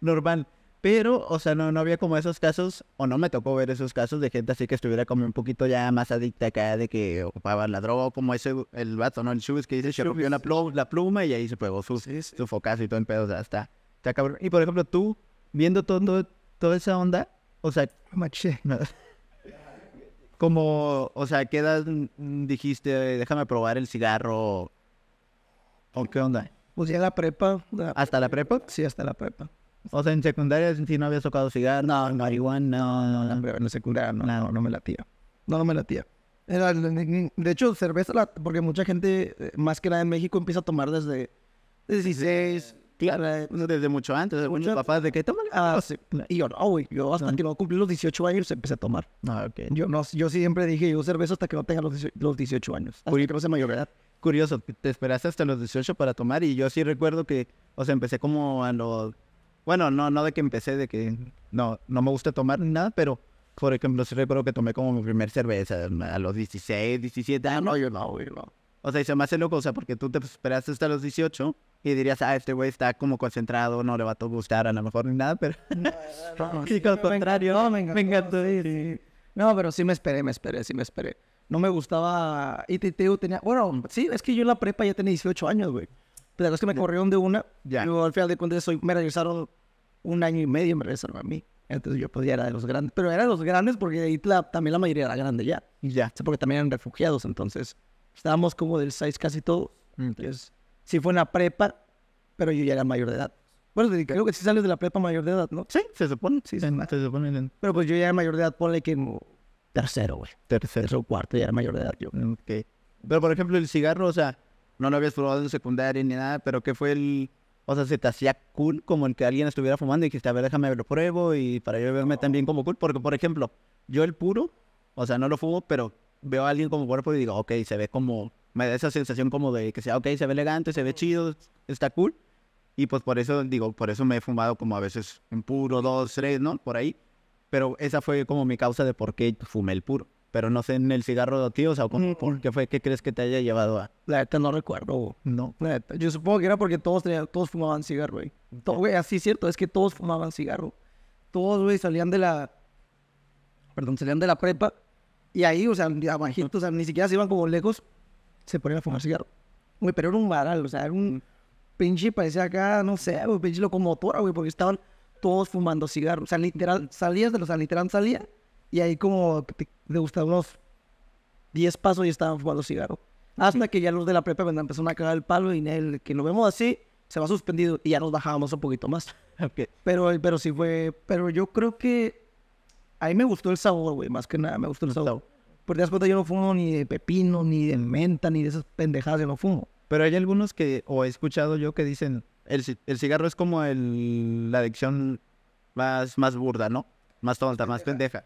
Normal. Pero, o sea, no, no había como esos casos, o no me tocó ver esos casos de gente así que estuviera como un poquito ya más adicta acá de que ocupaban la droga, como ese, el vato, ¿no? El chubis que dice, se rompió la, pluma y ahí se pegó su, y todo en pedo, o sea, está, Y por ejemplo, tú, viendo todo, toda esa onda, o sea, Maché. Como, o sea, ¿qué edad dijiste, déjame probar el cigarro? ¿O qué onda? Pues ya la prepa. ¿Hasta la prepa? Sí, hasta la prepa. O sea, en secundaria sí no había tocado cigarro, no, marihuana, no, no, no. En la secundaria no, no, no me latía. No, no me latía. Era, de hecho, cerveza, porque mucha gente, eh, más que nada en México, empieza a tomar desde 16, Claro, eh, desde mucho antes, muchos papás, de que toman. Ah, y yo Yo hasta ah. que no cumplí los 18 años empecé a tomar. no ah, Yo, no, yo siempre dije, yo cerveza hasta que no tenga los, 18 años. curioso, mayor edad. Curioso, te esperaste hasta los 18 para tomar y yo sí recuerdo que, o sea, empecé como a los. Bueno, no, no de que empecé, de que no, no me gusta tomar ni nada, pero por ejemplo, sí recuerdo que tomé como mi primer cerveza mm, a los 16, 17 años. Ah, no, yo no, no. O sea, y se me hace loco, o sea, porque tú te esperaste hasta los 18 y dirías, ah, este güey está como concentrado, no le va a gustar a lo mejor ni nada, pero... No, al contrario, me encantó. ir No, pero sí me esperé, me esperé, sí me esperé. No me gustaba ITTU, tenía... Bueno, sí, es que yo en la prepa ya tenía 18 años, güey. Pero pues, es que me corrieron de una. Ya. al final de cuentas soy, me regresaron un año y medio, me regresaron a mí. Entonces yo podía pues, era de los grandes. Pero era de los grandes porque ahí también la mayoría era grande ya. Ya. sé porque también eran refugiados, entonces estábamos como del 6 casi todo. Entonces, sí fue una prepa, pero yo ya era mayor de edad. Bueno, creo que si sales de la prepa mayor de edad, ¿no? Sí, se supone. Sí, Pero pues yo ya era mayor de edad, ponle que tercero, güey. Tercero. o cuarto, ya era mayor de edad yo. Ok. Pero por ejemplo, el cigarro, o sea, no lo habías probado en secundaria ni nada, pero ¿qué fue el...? O sea, ¿se te hacía cool como el que alguien estuviera fumando y dijiste, a ver, déjame lo pruebo y para yo verme también como cool? Porque, por ejemplo, yo el puro, o sea, no lo fumo, pero veo a alguien como cuerpo y digo, ok, se ve como me da esa sensación como de que sea, ok, se ve elegante, se ve chido, está cool. Y pues por eso, digo, por eso me he fumado como a veces en puro, dos, tres, ¿no? Por ahí. Pero esa fue como mi causa de por qué fumé el puro. Pero no sé en el cigarro de tío, o sea, qué fue? ¿Qué crees que te haya llevado a...? La neta no recuerdo. No. Yo supongo que era porque todos, todos fumaban cigarro, güey. Todo, güey, así es cierto, es que todos fumaban cigarro. Todos, güey, salían de la... Perdón, salían de la prepa. Y ahí, o sea, o sea, ni siquiera se iban como lejos se ponía a fumar ah. cigarro. Güey, pero era un varal, o sea, era un mm. pinche, parecía acá, no sé, un pinche locomotora, güey, porque estaban todos fumando cigarro. O sea, literal, salías de los, o sea, literal salía y ahí como te, te unos 10 pasos y estaban fumando cigarro. Hasta mm. que ya los de la prepa empezaron a cagar el palo y en el que lo vemos así se va suspendido y ya nos bajábamos un poquito más. Pero, pero sí fue, pero yo creo que a mí me gustó el sabor, güey, más que nada, me gustó el sabor. Porque te das cuenta, yo no fumo ni de pepino, ni de menta, ni de esas pendejadas, yo no fumo. Pero hay algunos que, o he escuchado yo que dicen, el, cigarro es como el, la adicción más, más burda, ¿no? Más tonta, más pendeja.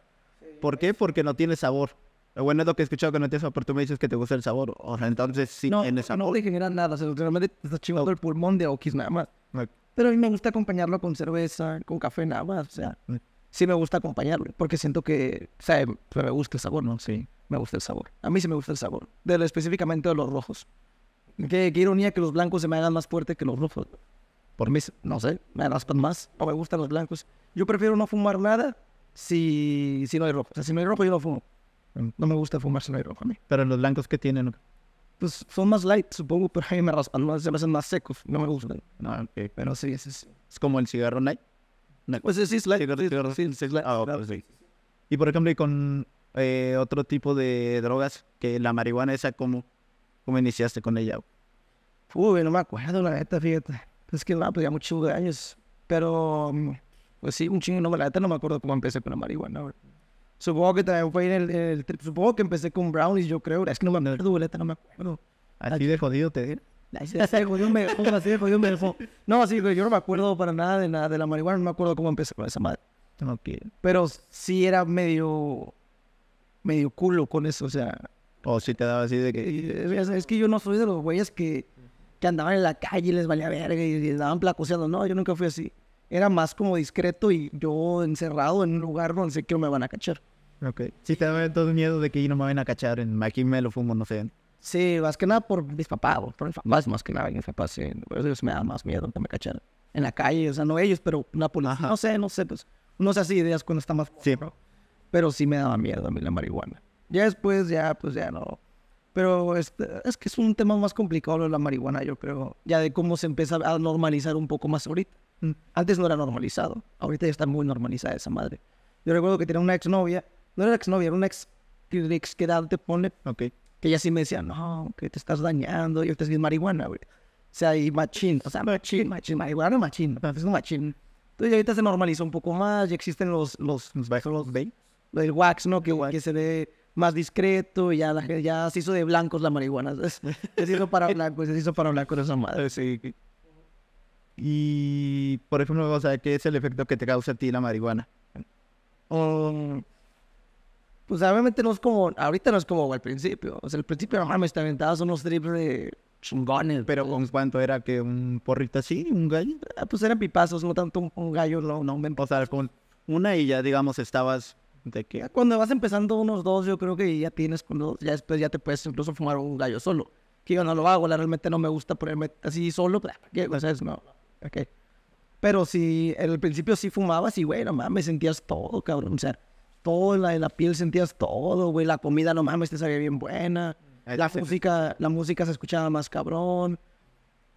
¿Por pues. qué? Porque no tiene sabor. Lo bueno es lo que he escuchado que no tiene sabor, pero tú me dices que te gusta el sabor. O sea, entonces sí, no, en esa no, No le genera nada, o sea, realmente te no, no, el pulmón de Oquis nada más. no, Pero a mí me gusta acompañarlo con cerveza, con café nada más, sea. no, sí me gusta acompañarlo, porque siento que, o sea, me gusta el sabor, ¿no? Sí, me gusta el sabor. A mí sí me gusta el sabor, de específicamente de los rojos. Qué, ironía que los blancos se me hagan más fuerte que los rojos. Por mí, no sé, me raspan más, o me gustan los blancos. Yo prefiero no fumar nada si, si no hay rojo. O sea, si no hay rojo, yo no fumo. No me gusta fumar si no hay rojo a mí. Pero los blancos, ¿qué tienen? Pues son más light, supongo, pero a mí me raspan más, se me hacen más secos. No me gustan. No, ah, Pero sí, es, como el cigarro night. Pues es Y por ejemplo, y con eh, otro tipo de drogas, que la marihuana esa, ¿cómo, iniciaste con ella? Uy, no me acuerdo, la neta, fíjate. Es que no pues, ya muchos años. Pero, mm, pues sí, un chingo, no, la no me acuerdo cómo empecé con la marihuana. Supongo que también fue en el, trip. Supongo que empecé con brownies, yo creo. Es que no me acuerdo, la neta no me acuerdo. Así de jodido te diré. Ya así me No, sí, yo no me acuerdo para nada de, nada de la marihuana, no me acuerdo cómo empecé con esa madre. Pero sí era medio, medio culo con eso, o sea. O si te daba así de que. Es, que yo no soy de los güeyes que, que andaban en la calle y les valía verga y, les daban placoseando. No, yo nunca fui así. Era más como discreto y yo encerrado en un lugar donde sé que me van a cachar. Ok. Sí te daba todo miedo de que no me van a cachar, en aquí me lo fumo, no sé. Sí, más que nada por mis papás, por mis papás, más que nada, mis papás, sí. Por eso ellos me dan más miedo que me cacharon En la calle, o sea, no ellos, pero una policía. No sé, no sé, pues. No sé si ideas cuando está más. Sí, Pero sí me daba miedo a mí la marihuana. Ya después, ya, pues ya no. Pero es, este, es que es un tema más complicado lo de la marihuana, yo creo. Ya de cómo se empieza a normalizar un poco más ahorita. Mm. Antes no era normalizado. Ahorita ya está muy normalizada esa madre. Yo recuerdo que tenía una exnovia. No era exnovia, era una ex, ex que edad te pone. Ok. Que ya sí me decía, no, que te estás dañando, Y yo te bien marihuana, güey. O sea, y machín, o sea, machín, machín, marihuana, machín, es un machín. Entonces ahorita se normalizó un poco más, ya existen los, los, los, los del el wax, ¿no? Que, se ve más discreto, y ya, la, ya se hizo de blancos la marihuana, se hizo para blancos, se hizo para blancos esa madre. Sí. Y, por ejemplo, o sea, ¿qué es el efecto que te causa a ti la marihuana? Um, pues obviamente no es como, ahorita no es como al principio. O sea, al principio, no mames, te unos trips de chungones. ¿Pero con cuánto era que un porrito así, un gallo? Ah, pues eran pipazos, no tanto un, gallo, no, no. O sea, con una y ya, digamos, estabas de que... Ah, cuando vas empezando unos dos, yo creo que ya tienes con ya después ya te puedes incluso fumar un gallo solo. Que yo no lo hago, la, realmente no me gusta ponerme así solo, pues, ¿qué? O sea, es, no, ok. Pero si en el principio sí fumabas y, güey, no mames, sentías todo, cabrón, o sea todo en la, la piel, sentías todo, güey. La comida, no mames, te sabía bien buena. La música, la música se escuchaba más cabrón.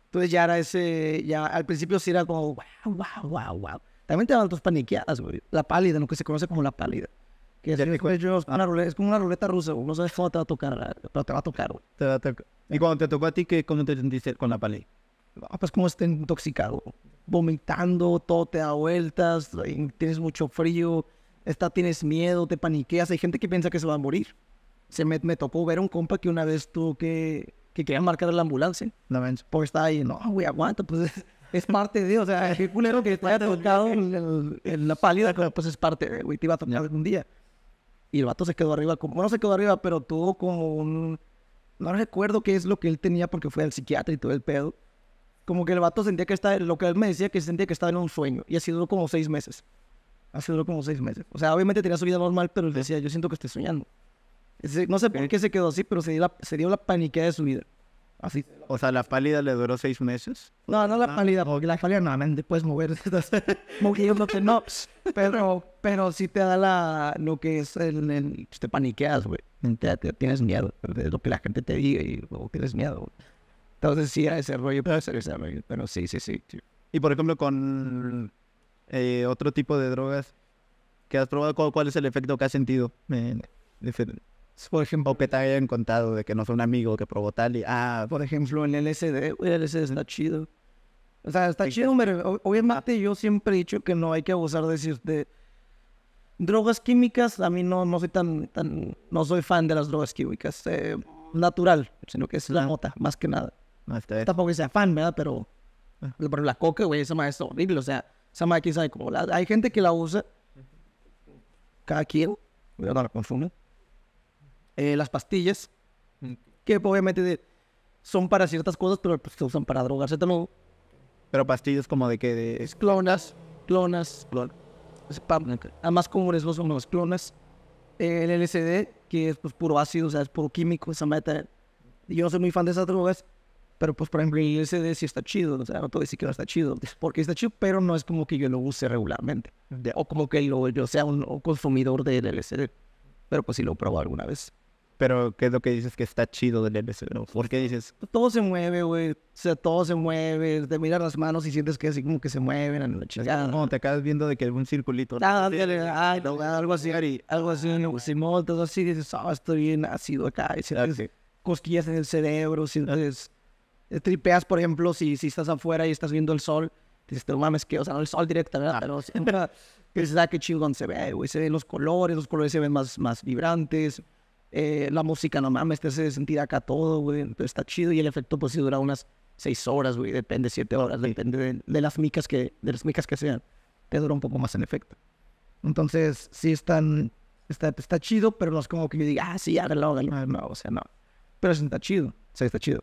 Entonces ya era ese, ya al principio sí era como, wow, wow, wow, wow. También te daban tus paniqueadas, güey. La pálida, lo que se conoce como la pálida. Ah. es, como una ruleta rusa, uno sabe sabes te va a tocar, pero te va a tocar, güey. Y cuando te tocó a ti, ¿qué, ¿cómo te sentiste con la pálida? pues como estén intoxicado, vomitando, todo te da vueltas, tienes mucho frío, está, tienes miedo, te paniqueas. Hay gente que piensa que se va a morir. Se me, me tocó ver a un compa que una vez tuvo que, que quería marcar la ambulancia. La porque estaba ahí, no, güey, aguanta, pues es, parte de, o sea, qué culero que te haya tocado en, el, en la pálida, pues es parte de, güey, te iba a tocar algún día. Y el vato se quedó arriba, como, bueno, no se quedó arriba, pero tuvo como un, no recuerdo qué es lo que él tenía porque fue al psiquiatra y todo el pedo. Como que el vato sentía que estaba, lo que él me decía, que sentía que estaba en un sueño. Y así duró como seis meses. Así duró como seis meses. O sea, obviamente tenía su vida normal, pero él decía, yo siento que estoy soñando. No sé por qué se quedó así, pero se dio la, se dio la paniquea de su vida. Así. O sea, la pálida le duró seis meses. No, no la ah. pálida, porque la pálida no, te después mover, moviéndote, no. Pero, pero sí te da la, lo que es el, te paniqueas, güey. tienes miedo, de lo que la gente te diga y luego tienes miedo. Entonces sí, a ese rollo, pero sí, sí, sí. sí. Y por ejemplo, con eh, otro tipo de drogas que has probado, ¿cuál, es el efecto que has sentido? por ejemplo, o que te hayan contado de que no fue un amigo que probó tal y, ah, por ejemplo, el LSD, el LSD está chido. O sea, está chido, pero obviamente yo siempre he dicho que no hay que abusar de, de drogas químicas. A mí no, no soy tan, tan, no soy fan de las drogas químicas. Eh, natural, sino que es la ah. nota, más que nada. Ah, Tampoco que sea fan, ¿verdad? Pero, ah. pero la coca, güey, esa es horrible. O sea, esa sabe la, Hay gente que la usa, cada quien, no la consume. Eh, las pastillas, que obviamente son para ciertas cosas, pero pues, se usan para drogarse también. Pero pastillas como de que de... Es clonas, clonas, Además Además como son los clonas. El LSD, que es pues, puro ácido, o sea, es puro químico, esa madre Yo no soy muy fan de esas drogas, pero pues, por ejemplo, el LCD sí está chido, o sea, no te voy a decir que no está chido, porque está chido, pero no es como que yo lo use regularmente, o como que lo, yo sea un, consumidor del LCD, pero pues sí lo he probado alguna vez. Pero, ¿qué es lo que dices que está chido del LCD? ¿Por qué dices? Pues, todo se mueve, güey. O sea, todo se mueve. Te miras las manos y sientes que así como que se mueven. No, te acabas viendo de que un circulito. Ah, algo así. Algo así. Simón, todo así. Dices, ah, estoy bien ácido acá. cosquillas en el cerebro. Sientes eh, tripeas, por ejemplo, si, si estás afuera y estás viendo el sol, dices, no mames, que, o sea, no el sol directo, ah. Pero siempre dices, ah, qué chingón se ve, güey, se ven los colores, los colores se ven más, más vibrantes. Eh, la música, no mames, te hace sentir acá todo, güey, está chido. Y el efecto, pues, sí dura unas seis horas, güey, depende, siete horas, depende de, las micas que, de las micas que sean. Te dura un poco más en efecto. Entonces, sí están, está, está chido, pero no es como que yo diga, ah, sí, hágalo, No, o sea, no. Pero está chido, o sea, está chido.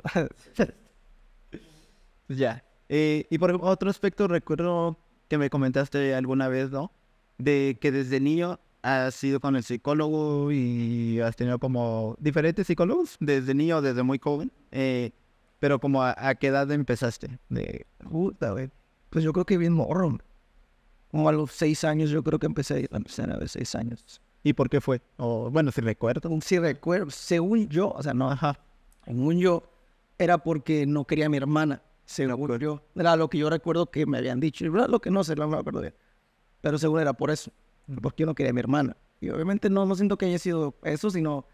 Ya. Eh, y por otro aspecto, recuerdo que me comentaste alguna vez, ¿no? De que desde niño has ido con el psicólogo y has tenido como diferentes psicólogos desde niño, desde muy joven. Eh, pero como a, qué edad empezaste? De puta, Pues yo creo que bien morro. Como a los seis años yo creo que empecé, empecé a los seis años. ¿Y por qué fue? O, bueno, si recuerdo. Mm, si recuerdo, según yo, o sea, no, ajá. Según yo, era porque no quería a mi hermana según yo. Era lo que yo recuerdo que me habían dicho, y lo que no sé, no me acuerdo bien. Pero seguro era por eso, mm. porque yo no quería a mi hermana. Y obviamente no, no siento que haya sido eso, sino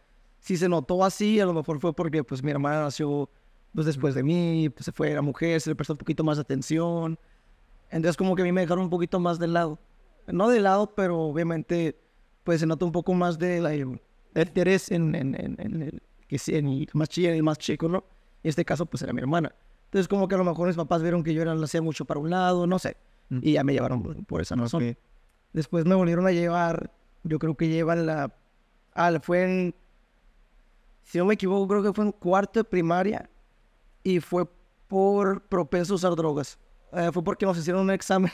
si se notó así, a lo mejor fue porque pues mi hermana nació pues, después de mm. mí, pues, se fue, era mujer, se le prestó un poquito más de atención. Entonces como que a mí me dejaron un poquito más de lado. No de lado, pero obviamente pues se notó un poco más de, el interés en, en, en, el que más chico, en el más chico, ¿no? En este caso pues era mi hermana. Entonces, como que a lo mejor mis papás vieron que yo era, lo hacía mucho para un lado, no sé. Y ya me llevaron por, esa razón. Después me volvieron a llevar, yo creo que llevan la... Ah, fue en... Si no me equivoco, creo que fue en cuarto de primaria. Y fue por propenso a usar drogas. Eh, fue porque nos hicieron un examen.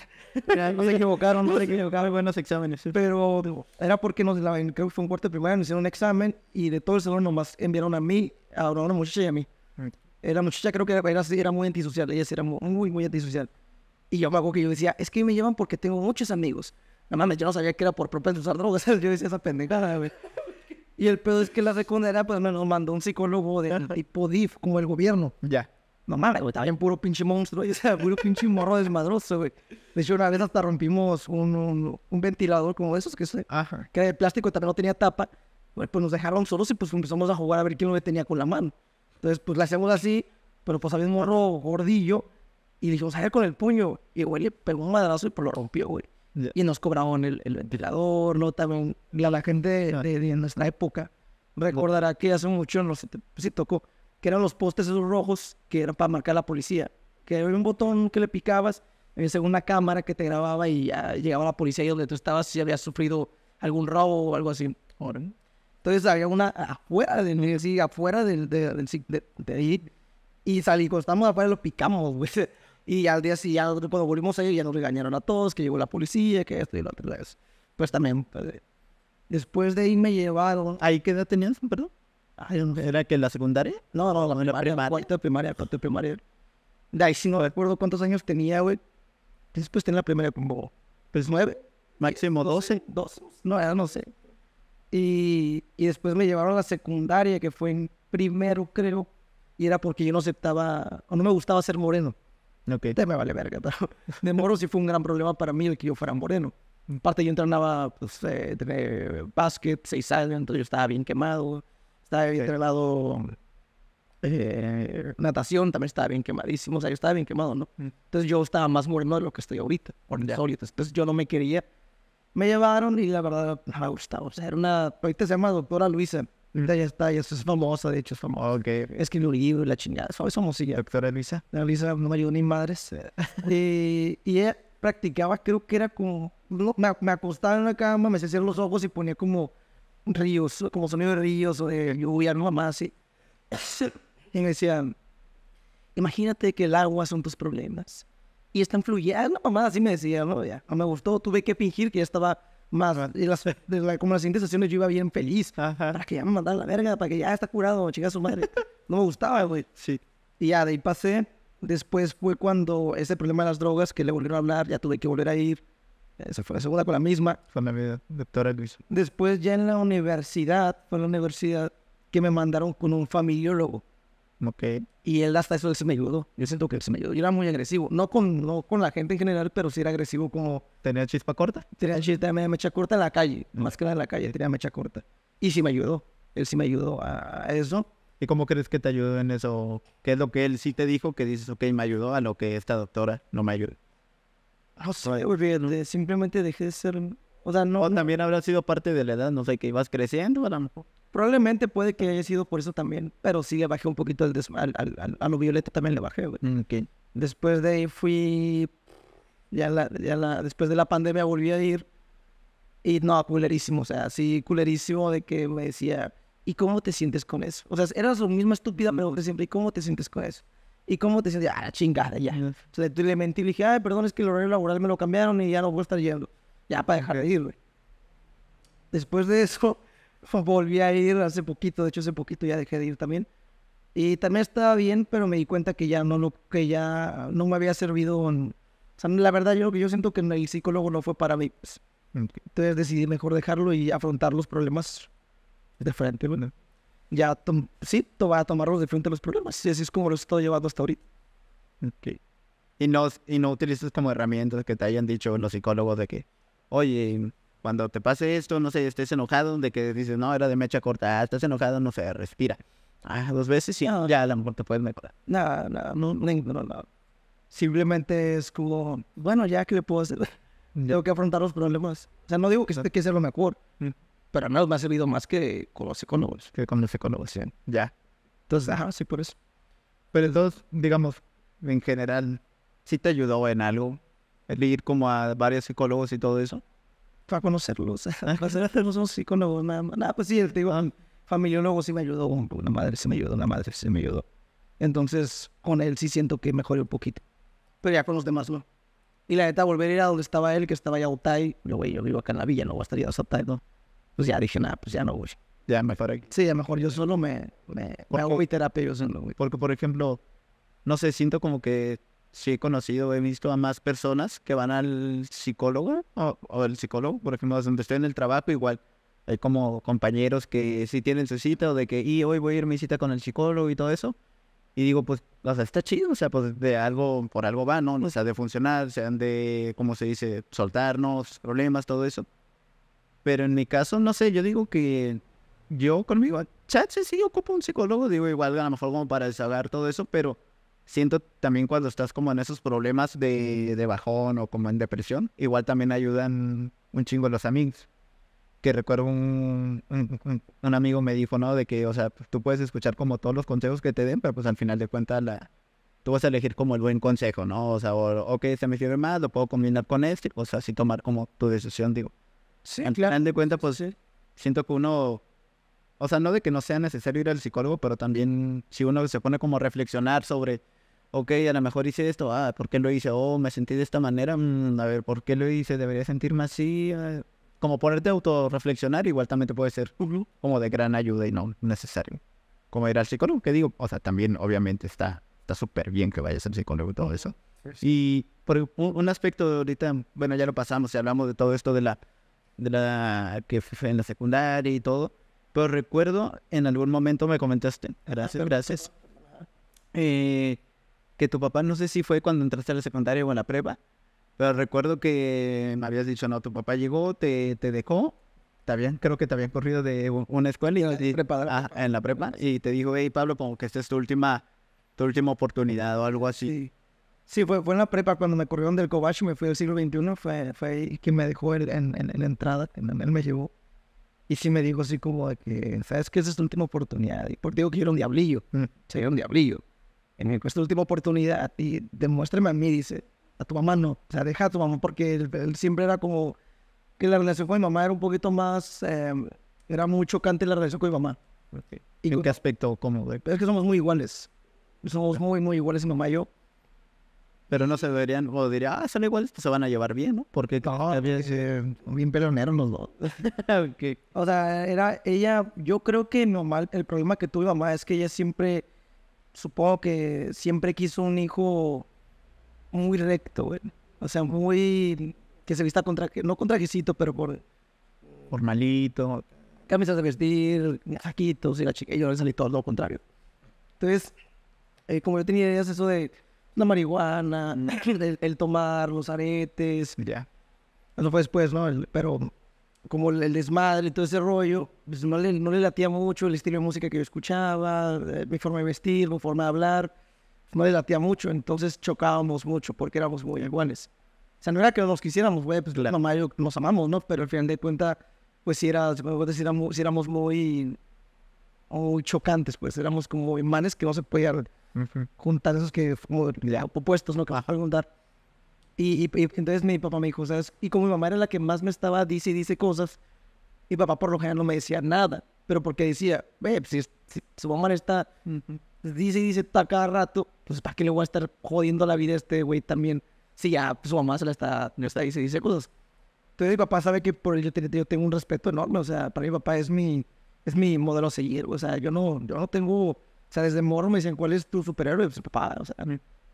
no se equivocaron, no se equivocaron. en buenos exámenes. Pero era porque nos, la, creo que fue un cuarto de primaria, nos hicieron un examen y de todo el salón nomás enviaron a mí, a una muchacha y a mí. Eh, la muchacha creo que era, era muy antisocial, ella sí era muy, muy antisocial. Y yo me acuerdo que yo decía, es que me llevan porque tengo muchos amigos. No mames, yo no sabía que era por usar drogas, yo decía esa pendejada, güey. Y el pedo es que la secundaria, pues me nos mandó un psicólogo de tipo DIF, como el gobierno. Ya. No mames, güey, estaba bien puro pinche monstruo, o sea, puro pinche morro desmadroso, güey. De hecho, una vez hasta rompimos un, un, ventilador como esos que, se, que de plástico también no tenía tapa. pues nos dejaron solos y pues empezamos a jugar a ver quién lo tenía con la mano. Entonces, pues la hacemos así, pero pues había un morro gordillo y dijimos, a con el puño. Y güey le pegó un madrazo y pues lo rompió, güey. Y nos cobraban el, el ventilador, ¿no? también. La, la gente de, nuestra época recordará que hace mucho nos pues, sí tocó, que eran los postes esos rojos que eran para marcar a la policía. Que había un botón que le picabas, eh, según una cámara que te grababa y ya llegaba la policía y donde tú estabas si habías sufrido algún robo o algo así. Entonces había una afuera de mí, sí, afuera del, del, de, de ahí. Y salí, cuando estábamos afuera lo picamos, güey. Y al día siguiente, cuando volvimos ahí, ya nos regañaron a todos, que llegó la policía, que esto y lo otro. Pues, pues también. Pues, después de ahí me llevaron. ¿Ahí qué edad tenías, perdón? ¿Era que en la secundaria? No, no, la, primaria, primaria. Cuarta primaria, cuarta primaria. De ahí sí no recuerdo cuántos años tenía, güey. Después tenía la primaria como, pues nueve. Máximo doce. Dos. No, ya no sé. Y, y después me llevaron a la secundaria, que fue en primero, creo, y era porque yo no aceptaba, o no me gustaba ser moreno. que Te me vale verga. Pero de moro sí fue un gran problema para mí el que yo fuera moreno. En parte yo entrenaba, pues, eh, básquet, seis años, entonces yo estaba bien quemado. Estaba bien entrenado eh, natación, también estaba bien quemadísimo. O sea, yo estaba bien quemado, ¿no? Mm. Entonces yo estaba más moreno de lo que estoy ahorita, por Entonces yo no me quería me llevaron y la verdad me gustado, O sea, era una. Ahorita se llama Doctora Luisa. Ahorita mm. ya está, ya es famosa, de hecho, es famosa. Es que un libro y la chingada. es Doctora Luisa. La Luisa no me ayudó ni madres. Eh, y, ella practicaba, creo que era como. Me, acostaba en la cama, me hacía los ojos y ponía como ríos, como sonido de ríos o de lluvia, no más así. Y me decían, imagínate que el agua son tus problemas y está influyendo. Ah, mamá, una así me decía, ¿no? me gustó, tuve que fingir que ya estaba más. Y las, como las siguientes sesiones yo iba bien feliz. Para que ya me mandaran la verga, para que ya está curado, chica su madre. no me gustaba, güey. Sí. Y ya, de ahí pasé. Después fue cuando ese problema de las drogas que le volvieron a hablar, ya tuve que volver a ir. Eh, se fue la segunda con la misma. Con la vida, doctora Luis. Después ya en la universidad, fue en la universidad que me mandaron con un familiólogo. Y él hasta eso él se me ayudó. Yo siento que él se me ayudó. Yo era muy agresivo. No con, no con la gente en general, pero sí era agresivo como... ¿Tenía chispa corta? Tenía chispa, mecha corta en la calle. Más que nada en la calle, tenía mecha corta. Y sí me ayudó. Él sí me ayudó a, eso. ¿Y cómo crees que te ayudó en eso? ¿Qué es lo que él sí te dijo que dices, ok, me ayudó a lo que esta doctora no me ayudó? No sé, simplemente dejé de ser o sea, no. también habrá sido parte de la edad, no sé, que ibas creciendo a lo mejor. Probablemente puede que haya sido por eso también, pero sí le bajé un poquito el des... al, a lo violeta también le bajé, güey. Mm, okay. Después de ahí fui, ya, la, ya la... después de la pandemia volví a ir y no, culerísimo, o sea, sí, culerísimo de que me decía, ¿y cómo te sientes con eso? O sea, era su misma estúpida pero siempre, ¿y cómo te sientes con eso? ¿Y cómo te sientes? Ah, chingada, ya. sea, le mentí, le dije, ay, perdón, es que el horario laboral me lo cambiaron y ya no voy a estar yendo ya para dejar de ir, güey. Después de eso, volví a ir hace poquito, de hecho hace poquito ya dejé de ir también. Y también estaba bien, pero me di cuenta que ya no lo, que ya no me había servido. la verdad yo, yo siento que el psicólogo no fue para mí. Pues. Entonces decidí mejor dejarlo y afrontar los problemas de frente, bueno. Ya, sí, tú va a tomarlos de frente a los problemas. Y así es como los estoy llevando hasta ahorita. Y no, y no utilizas como herramientas que te hayan dicho los psicólogos de que oye, cuando te pase esto, no sé, estés enojado, de que dices, no, era de mecha corta, ah, estás enojado, no se respira. Ah, dos veces sí, ya a lo mejor te puedes mejorar. No, no, no, no, no. Simplemente es como, bueno, ya que le puedo hacer, tengo que afrontar los problemas. O sea, no digo que, te que hacerlo lo mejor, mm. pero nada, mí me ha servido más que con los psicólogos. Que con los psicólogos, sí. Ya. Entonces, ah, sí, por eso. Pero entonces, digamos, en general, ¿sí te ayudó en algo ir como a varios psicólogos y todo eso? Para conocerlos, para no son psicólogos, nada más. Nada, pues sí, el tío ah. familiólogo sí me ayudó, una madre sí me ayudó, una madre sí me ayudó. Entonces, con él sí siento que mejoré un poquito. Pero ya con los demás no. Y la neta, volver a ir a donde estaba él, que estaba ya Otay. Yo, güey, yo vivo acá en la villa, no voy a estar ya a Otay, ¿no? Pues ya dije, nada, pues ya no, voy. Ya mejor Sí, ya mejor yo solo me, me, hago mi terapia yo solo, güey. Porque, por ejemplo, no sé, siento como que sí he conocido, he visto a más personas que van al psicólogo o, el psicólogo, por ejemplo, donde estoy en el trabajo, igual. Hay como compañeros que sí tienen su cita o de que, y hoy voy a ir a mi cita con el psicólogo y todo eso. Y digo, pues, o sea, está chido, o sea, pues de algo, por algo va, ¿no? O sea, de funcionar, o sea, de, como se dice, soltarnos, problemas, todo eso. Pero en mi caso, no sé, yo digo que yo conmigo, chat, sí, ocupo un psicólogo, digo, igual a lo mejor como para desahogar todo eso, pero siento también cuando estás como en esos problemas de, de bajón o como en depresión, igual también ayudan un chingo los amigos que recuerdo un, un, un, amigo me dijo, ¿no? De que, o sea, tú puedes escuchar como todos los consejos que te den, pero pues al final de cuentas la, tú vas a elegir como el buen consejo, ¿no? O sea, o, ok, se me sirve más, lo puedo combinar con este, o sea, pues, así tomar como tu decisión, digo. Sí, al final de cuentas, pues sí. siento que uno o sea, no de que no sea necesario ir al psicólogo, pero también si uno se pone como a reflexionar sobre, ok, a lo mejor hice esto, ah, ¿por qué lo hice? Oh, me sentí de esta manera, mm, a ver, ¿por qué lo hice? ¿Debería sentirme así? Eh, como ponerte a autorreflexionar, igual también te puede ser como de gran ayuda y no necesario. Como ir al psicólogo, que digo, o sea, también obviamente está súper bien que vayas al psicólogo y todo eso. Y por un aspecto ahorita, bueno, ya lo pasamos y hablamos de todo esto de la, de la que fue en la secundaria y todo, pero recuerdo, en algún momento me comentaste, gracias, gracias, eh, que tu papá, no sé si fue cuando entraste a la secundaria o en la prepa, pero recuerdo que me habías dicho, no, tu papá llegó, te, te dejó, está bien, creo que te habían corrido de una escuela y, y, ah, en la prepa, y te dijo, hey Pablo, como que esta es tu última, tu última oportunidad o algo así. Sí. fue, fue en la prepa cuando me corrieron del cobacho me fui al siglo XXI, fue, fue ahí que me dejó en, en, en, la entrada, él me llevó. Y sí me dijo así como de que, ¿sabes qué? Esa es tu última oportunidad. Y por digo que yo era un diablillo. Mm. Sí, era un diablillo. En esta última oportunidad y demuéstrame a mí, dice, a tu mamá no. O sea, deja a tu mamá porque él, siempre era como que la relación con mi mamá era un poquito más, em, era mucho cante la relación con mi mamá. ¿Y ¿En qué aspecto? ¿Cómo? Es que somos muy iguales. Somos muy, muy iguales mi mamá y yo pero no se deberían... o diría, ah, son iguales, pues se van a llevar bien, ¿no? Porque no, bien peloneros los dos. O sea, era ella, yo creo que normal, el problema que tuve mamá es que ella siempre, supongo que siempre quiso un hijo muy recto, güey. O sea, muy, que se vista traje... no con trajecito, pero por... Por malito. Camisas de vestir, saquitos y la chica, y yo le salí todo lo contrario. Entonces, eh, como yo tenía ideas eso de la marihuana, mm. el, tomar, los aretes. Ya. Eso fue después, ¿no? pero como el, desmadre y todo ese rollo, pues no le, latía mucho el estilo de música que yo escuchaba, eh, mi forma de vestir, mi forma de hablar. Pues, no le latía mucho, entonces chocábamos mucho porque éramos muy iguales. O sea, no era que nos quisiéramos, güey, pues claro. mamá y yo nos amamos, ¿no? Pero al final de cuenta pues si, era, éramos, muy, muy chocantes, pues éramos como imanes que no se podían juntar esos que me opuestos, ¿no? Que van a juntar. Y, entonces mi papá me dijo, ¿sabes? Y como mi mamá era la que más me estaba dice y dice cosas, mi papá por lo general no me decía nada. Pero porque decía, ve, si, su mamá está, dice y dice a cada rato, pues ¿para qué le voy a estar jodiendo la vida a este güey también? Si ya pues, su mamá se la está, no está dice y dice cosas. Entonces mi papá sabe que por él yo, yo, tengo un respeto enorme. O sea, para mi papá es mi, es mi modelo a seguir. O sea, yo no, yo no tengo o sea, desde morro me dicen, ¿cuál es tu superhéroe? Pues papá, o sea,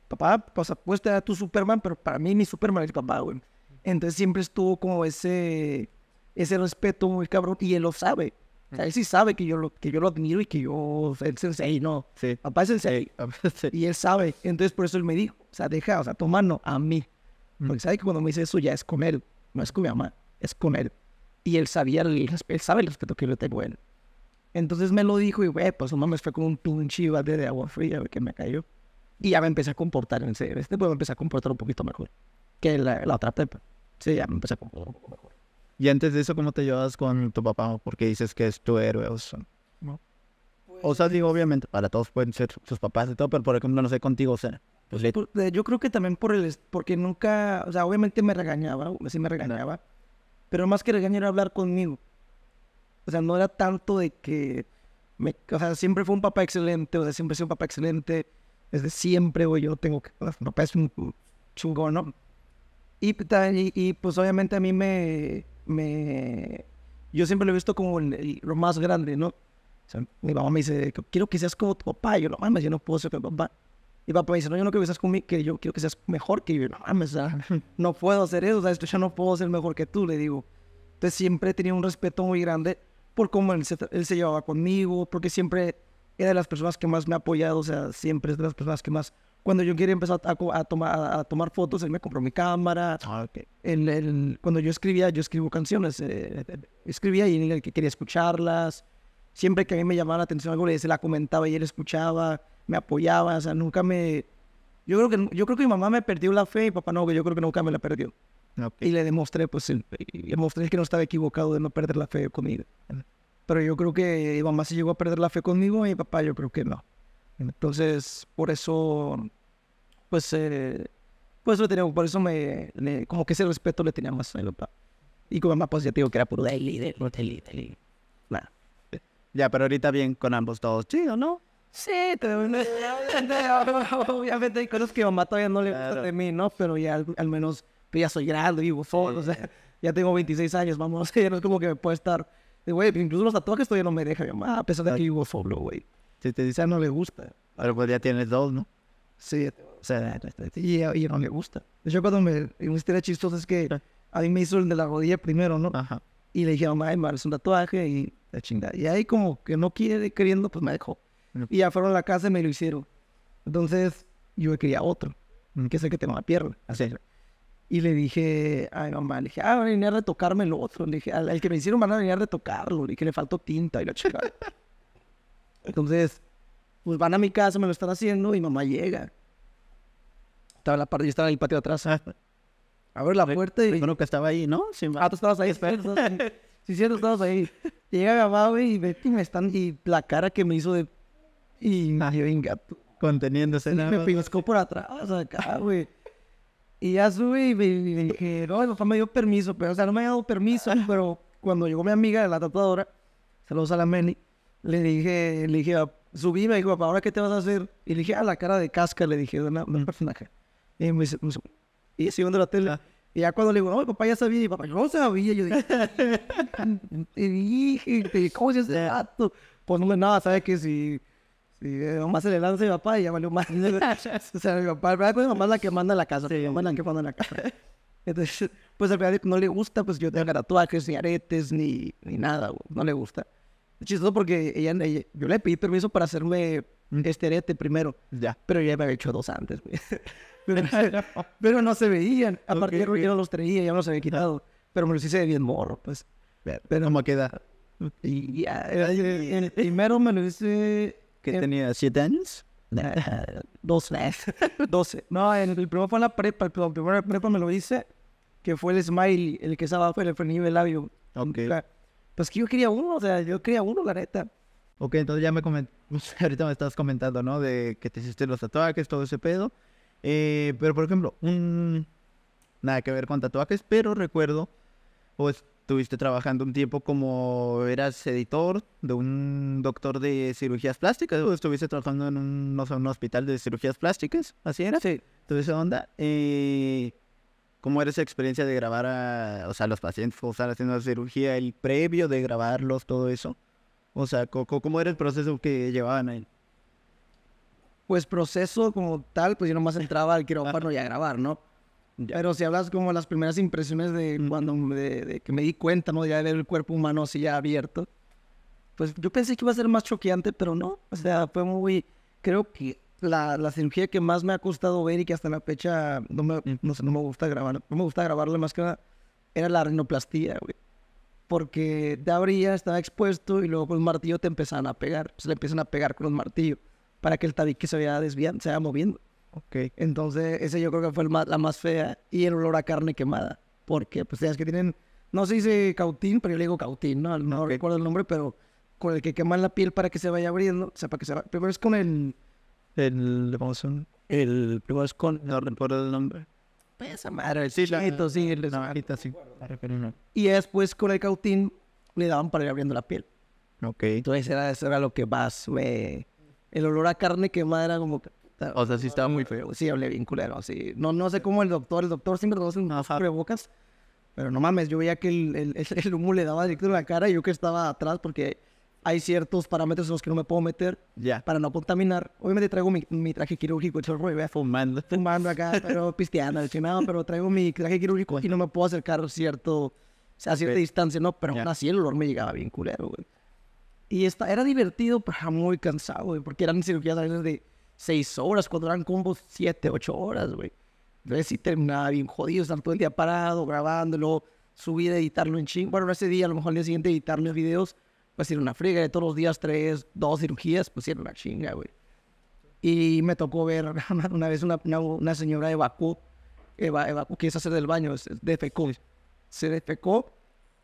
papá, pues, sea, puedes a tu Superman, pero para mí mi Superman es papá, güey. Entonces siempre estuvo como ese, ese respeto muy cabrón y él lo sabe. O sea, él sí sabe que yo lo, que yo lo admiro y que yo, es sensei, no. Sí. Papá es sensei. Y él sabe. Entonces, por eso él me dijo, o sea, deja, o sea, toma no a mí. Porque sabe que cuando me dice eso ya es con él. No es con mi mamá, es con él. Y él sabía, él sabe el respeto que yo le tengo a él. Entonces me lo dijo y, güey, pues no mames, fue con un pinche chiva de agua fría que me cayó. Y ya me empecé a comportar en serio. Este pues me empecé a comportar un poquito mejor que la, otra pepa. Sí, ya me empecé a comportar un poco mejor. Y antes de eso, ¿cómo te llevas con tu papá? Porque dices que es tu héroe. O sea, o sea digo, pues obviamente, para todos pueden ser sus papás y todo, pero por ejemplo, no sé contigo, o sea. Pues, yo creo que también por el. Porque nunca. O sea, obviamente me regañaba, sí me regañaba. Pero más que regañar, era hablar conmigo. O sea, no era tanto de que... Me, o sea, siempre fue un papá excelente, o sea, siempre he sido un papá excelente. Desde siempre, O yo tengo que... Pues, o papá es un chungón, ¿no? Y, pues obviamente a mí me, me... Yo siempre lo he visto como el, lo más grande, ¿no? O sea, mi mamá me dice, quiero que seas como tu papá. yo, no mames, yo no puedo ser como papá. Y papá me dice, no, yo no quiero que seas como mí, que yo quiero que seas mejor que yo. no mames, no puedo hacer eso, o sea, esto ya no puedo ser mejor que tú, le digo. Entonces siempre he tenido un respeto muy grande por cómo él se, llevaba conmigo, porque siempre era de las personas que más me ha apoyado, o sea, siempre es de las personas que más... Cuando yo quería empezar a, tomar, a tomar fotos, él me compró mi cámara. Ah, cuando yo escribía, yo escribo canciones, eh, escribía y él quería escucharlas. Siempre que a mí me llamaba la atención algo, le se la comentaba y él escuchaba, me apoyaba, o sea, nunca me... Yo creo que, yo creo que mi mamá me perdió la fe y papá no, yo creo que nunca me la perdió. Y le demostré, pues, le que no estaba equivocado de no perder la fe conmigo. Pero yo creo que mi mamá sí llegó a perder la fe conmigo y mi papá yo creo que no. Entonces, por eso, pues, eh, pues lo tenía por eso me, como que ese respeto le tenía más a mi papá. Y con mi mamá, pues, que era puro de líder, te líder, Nada. Ya, pero ahorita bien con ambos todos, chido, ¿no? Sí, obviamente hay cosas que mamá todavía no le gusta de mí, ¿no? Pero ya al menos pero ya soy grande, vivo solo, o sea, ya tengo 26 años, vamos, ya no es como que me puede estar. Güey, pues, incluso los tatuajes todavía no me dejan, mi mamá, a pesar de que vivo solo, güey. Si te dice no le gusta. Pero pues ya tienes dos, ¿no? Sí, o sea, y a no le gusta. yo cuando me, hiciste la chistosa es que a mí me hizo el de la rodilla primero, ¿no? Ajá. Y le dije, mamá, es un tatuaje y la chingada. Y ahí como que no quiere, queriendo, pues me dejó. Y ya fueron a la casa y me lo hicieron. Entonces, yo quería otro, que es el que tengo la pierna. Así. Y le dije ay, mamá, le dije, ah, van a venir a retocarme el otro. Le dije, al, que me hicieron van a venir a retocarlo. Le dije, le faltó tinta y la chica. Entonces, pues van a mi casa, me lo están haciendo y mamá llega. Estaba en la parte, yo estaba en el patio de atrás. A ver, la puerta y... Bueno, que estaba ahí, ¿no? ah, tú estabas ahí, espera. sí, sí, tú estabas ahí. Llega mamá, güey, y, me están... Y la cara que me hizo de... Y... ay, venga, venga, Conteniéndose. me piso por atrás, acá, güey. Y ya subí y dije, no, el papá me dio permiso, pero, o sea, no me ha dado permiso, ah. pero cuando llegó mi amiga de la tatuadora, saludos a la Meli, le dije, le dije, subí me dijo, papá, ¿ahora qué te vas a hacer? Y le dije, a ah, la cara de casca, le dije, no, no, personaje. Y me dice, y siguiendo viendo la tele. Ah. Y ya cuando le digo, no, mi papá ya sabía, y papá, yo no sabía, yo dije, Y dije, ¿cómo se hace Pues no, nada, ¿sabes que Si Sí, mamá se le lanza a mi papá y ya valió más. o sea, mi papá, verdad, pues mi mamá es la que manda en la casa. Sí, mamá es la que manda en la casa. Entonces, pues al final no le gusta, pues yo tenga tatuajes, ni aretes, ni, ni nada, güey. No le gusta. Es chistoso porque ella, yo le pedí permiso para hacerme este arete primero. Ya. Pero ya me había hecho dos antes, güey. Pero, no se veían. Aparte, yo no los traía, ya me los había quitado. Pero me los hice bien morro, pues. Pero, me queda? Y ya, eh, primero me lo hice Em, tenía siete años. 12. Eh, doce. No, el, el primero fue en la prepa. El, el primero prepa me lo hice, que fue el smile, el que estaba abajo el frenillo del labio. Ok. pues que yo quería uno, o sea, yo quería uno, la neta. Ok, entonces ya me coment... ahorita me estás comentando, ¿no? De que te hiciste los tatuajes, todo ese pedo. Eh, pero, por ejemplo, un... nada que ver con tatuajes, pero recuerdo, pues Tuviste trabajando un tiempo como eras editor de un doctor de cirugías plásticas, o estuviste trabajando en un, hospital de cirugías plásticas, así era. Sí. ¿Tuviste onda. Eh, ¿Cómo era esa experiencia de grabar a, los pacientes, o sea, haciendo la cirugía, el previo de grabarlos, todo eso? O sea, ¿cómo era el proceso que llevaban ahí? Pues proceso como tal, pues yo nomás entraba al quirófano y a grabar, ¿no? Pero si hablas como las primeras impresiones de cuando de, que me di cuenta, ¿no? Ya de ver el cuerpo humano así ya abierto. Pues yo pensé que iba a ser más choqueante, pero no. O sea, fue muy... Creo que la, cirugía que más me ha costado ver y que hasta la fecha no me, no sé, no me gusta grabar. No me gusta grabarla más que nada. Era la rinoplastía, güey. Porque te abría, estaba expuesto y luego con un martillo te empezaban a pegar. Se pues le empiezan a pegar con un martillo para que el tabique se vaya desviando, se vaya moviendo. Ok. Entonces, ese yo creo que fue la más fea y el olor a carne quemada. Porque, pues, ya que tienen, no se dice cautín, pero yo le digo cautín, ¿no? No recuerdo el nombre, pero con el que queman la piel para que se vaya abriendo, o sea, para que se vaya... Primero es con el... El... Vamos a... El... Primero es con... No recuerdo el nombre. Pues, esa madre. El sí, la... sí, el... No, sí. Y después con el cautín le daban para ir abriendo la piel. Ok. Entonces era, eso era lo que más me... El olor a carne quemada era como... O sea, sí estaba muy feo. Sí, hablé bien culero, sí. No, no sé cómo el doctor, el doctor siempre conoce un bocas Pero no mames, yo veía que el, el, humo le daba directo en la cara y yo que estaba atrás porque hay ciertos parámetros en los que no me puedo meter para no contaminar. Obviamente traigo mi, mi traje quirúrgico, yo voy fumando. Fumando acá, pero pisteando, pero traigo mi traje quirúrgico y no me puedo acercar a cierto, a cierta distancia, ¿no? Pero así el olor me llegaba bien culero, güey. Y esta, era divertido, pero muy cansado, güey, porque eran cirugías a veces de seis horas, cuando eran combos siete, ocho horas, güey. Entonces sí terminaba bien jodido, estar todo el día parado, grabándolo, subir, editarlo en ching. Bueno, ese día, a lo mejor el día siguiente editar los videos, pues era una friega, de todos los días tres, dos cirugías, pues era una chinga, güey. Y me tocó ver una vez una, una, señora evacuó, evacuó, que es hacer del baño, defecó. Se defecó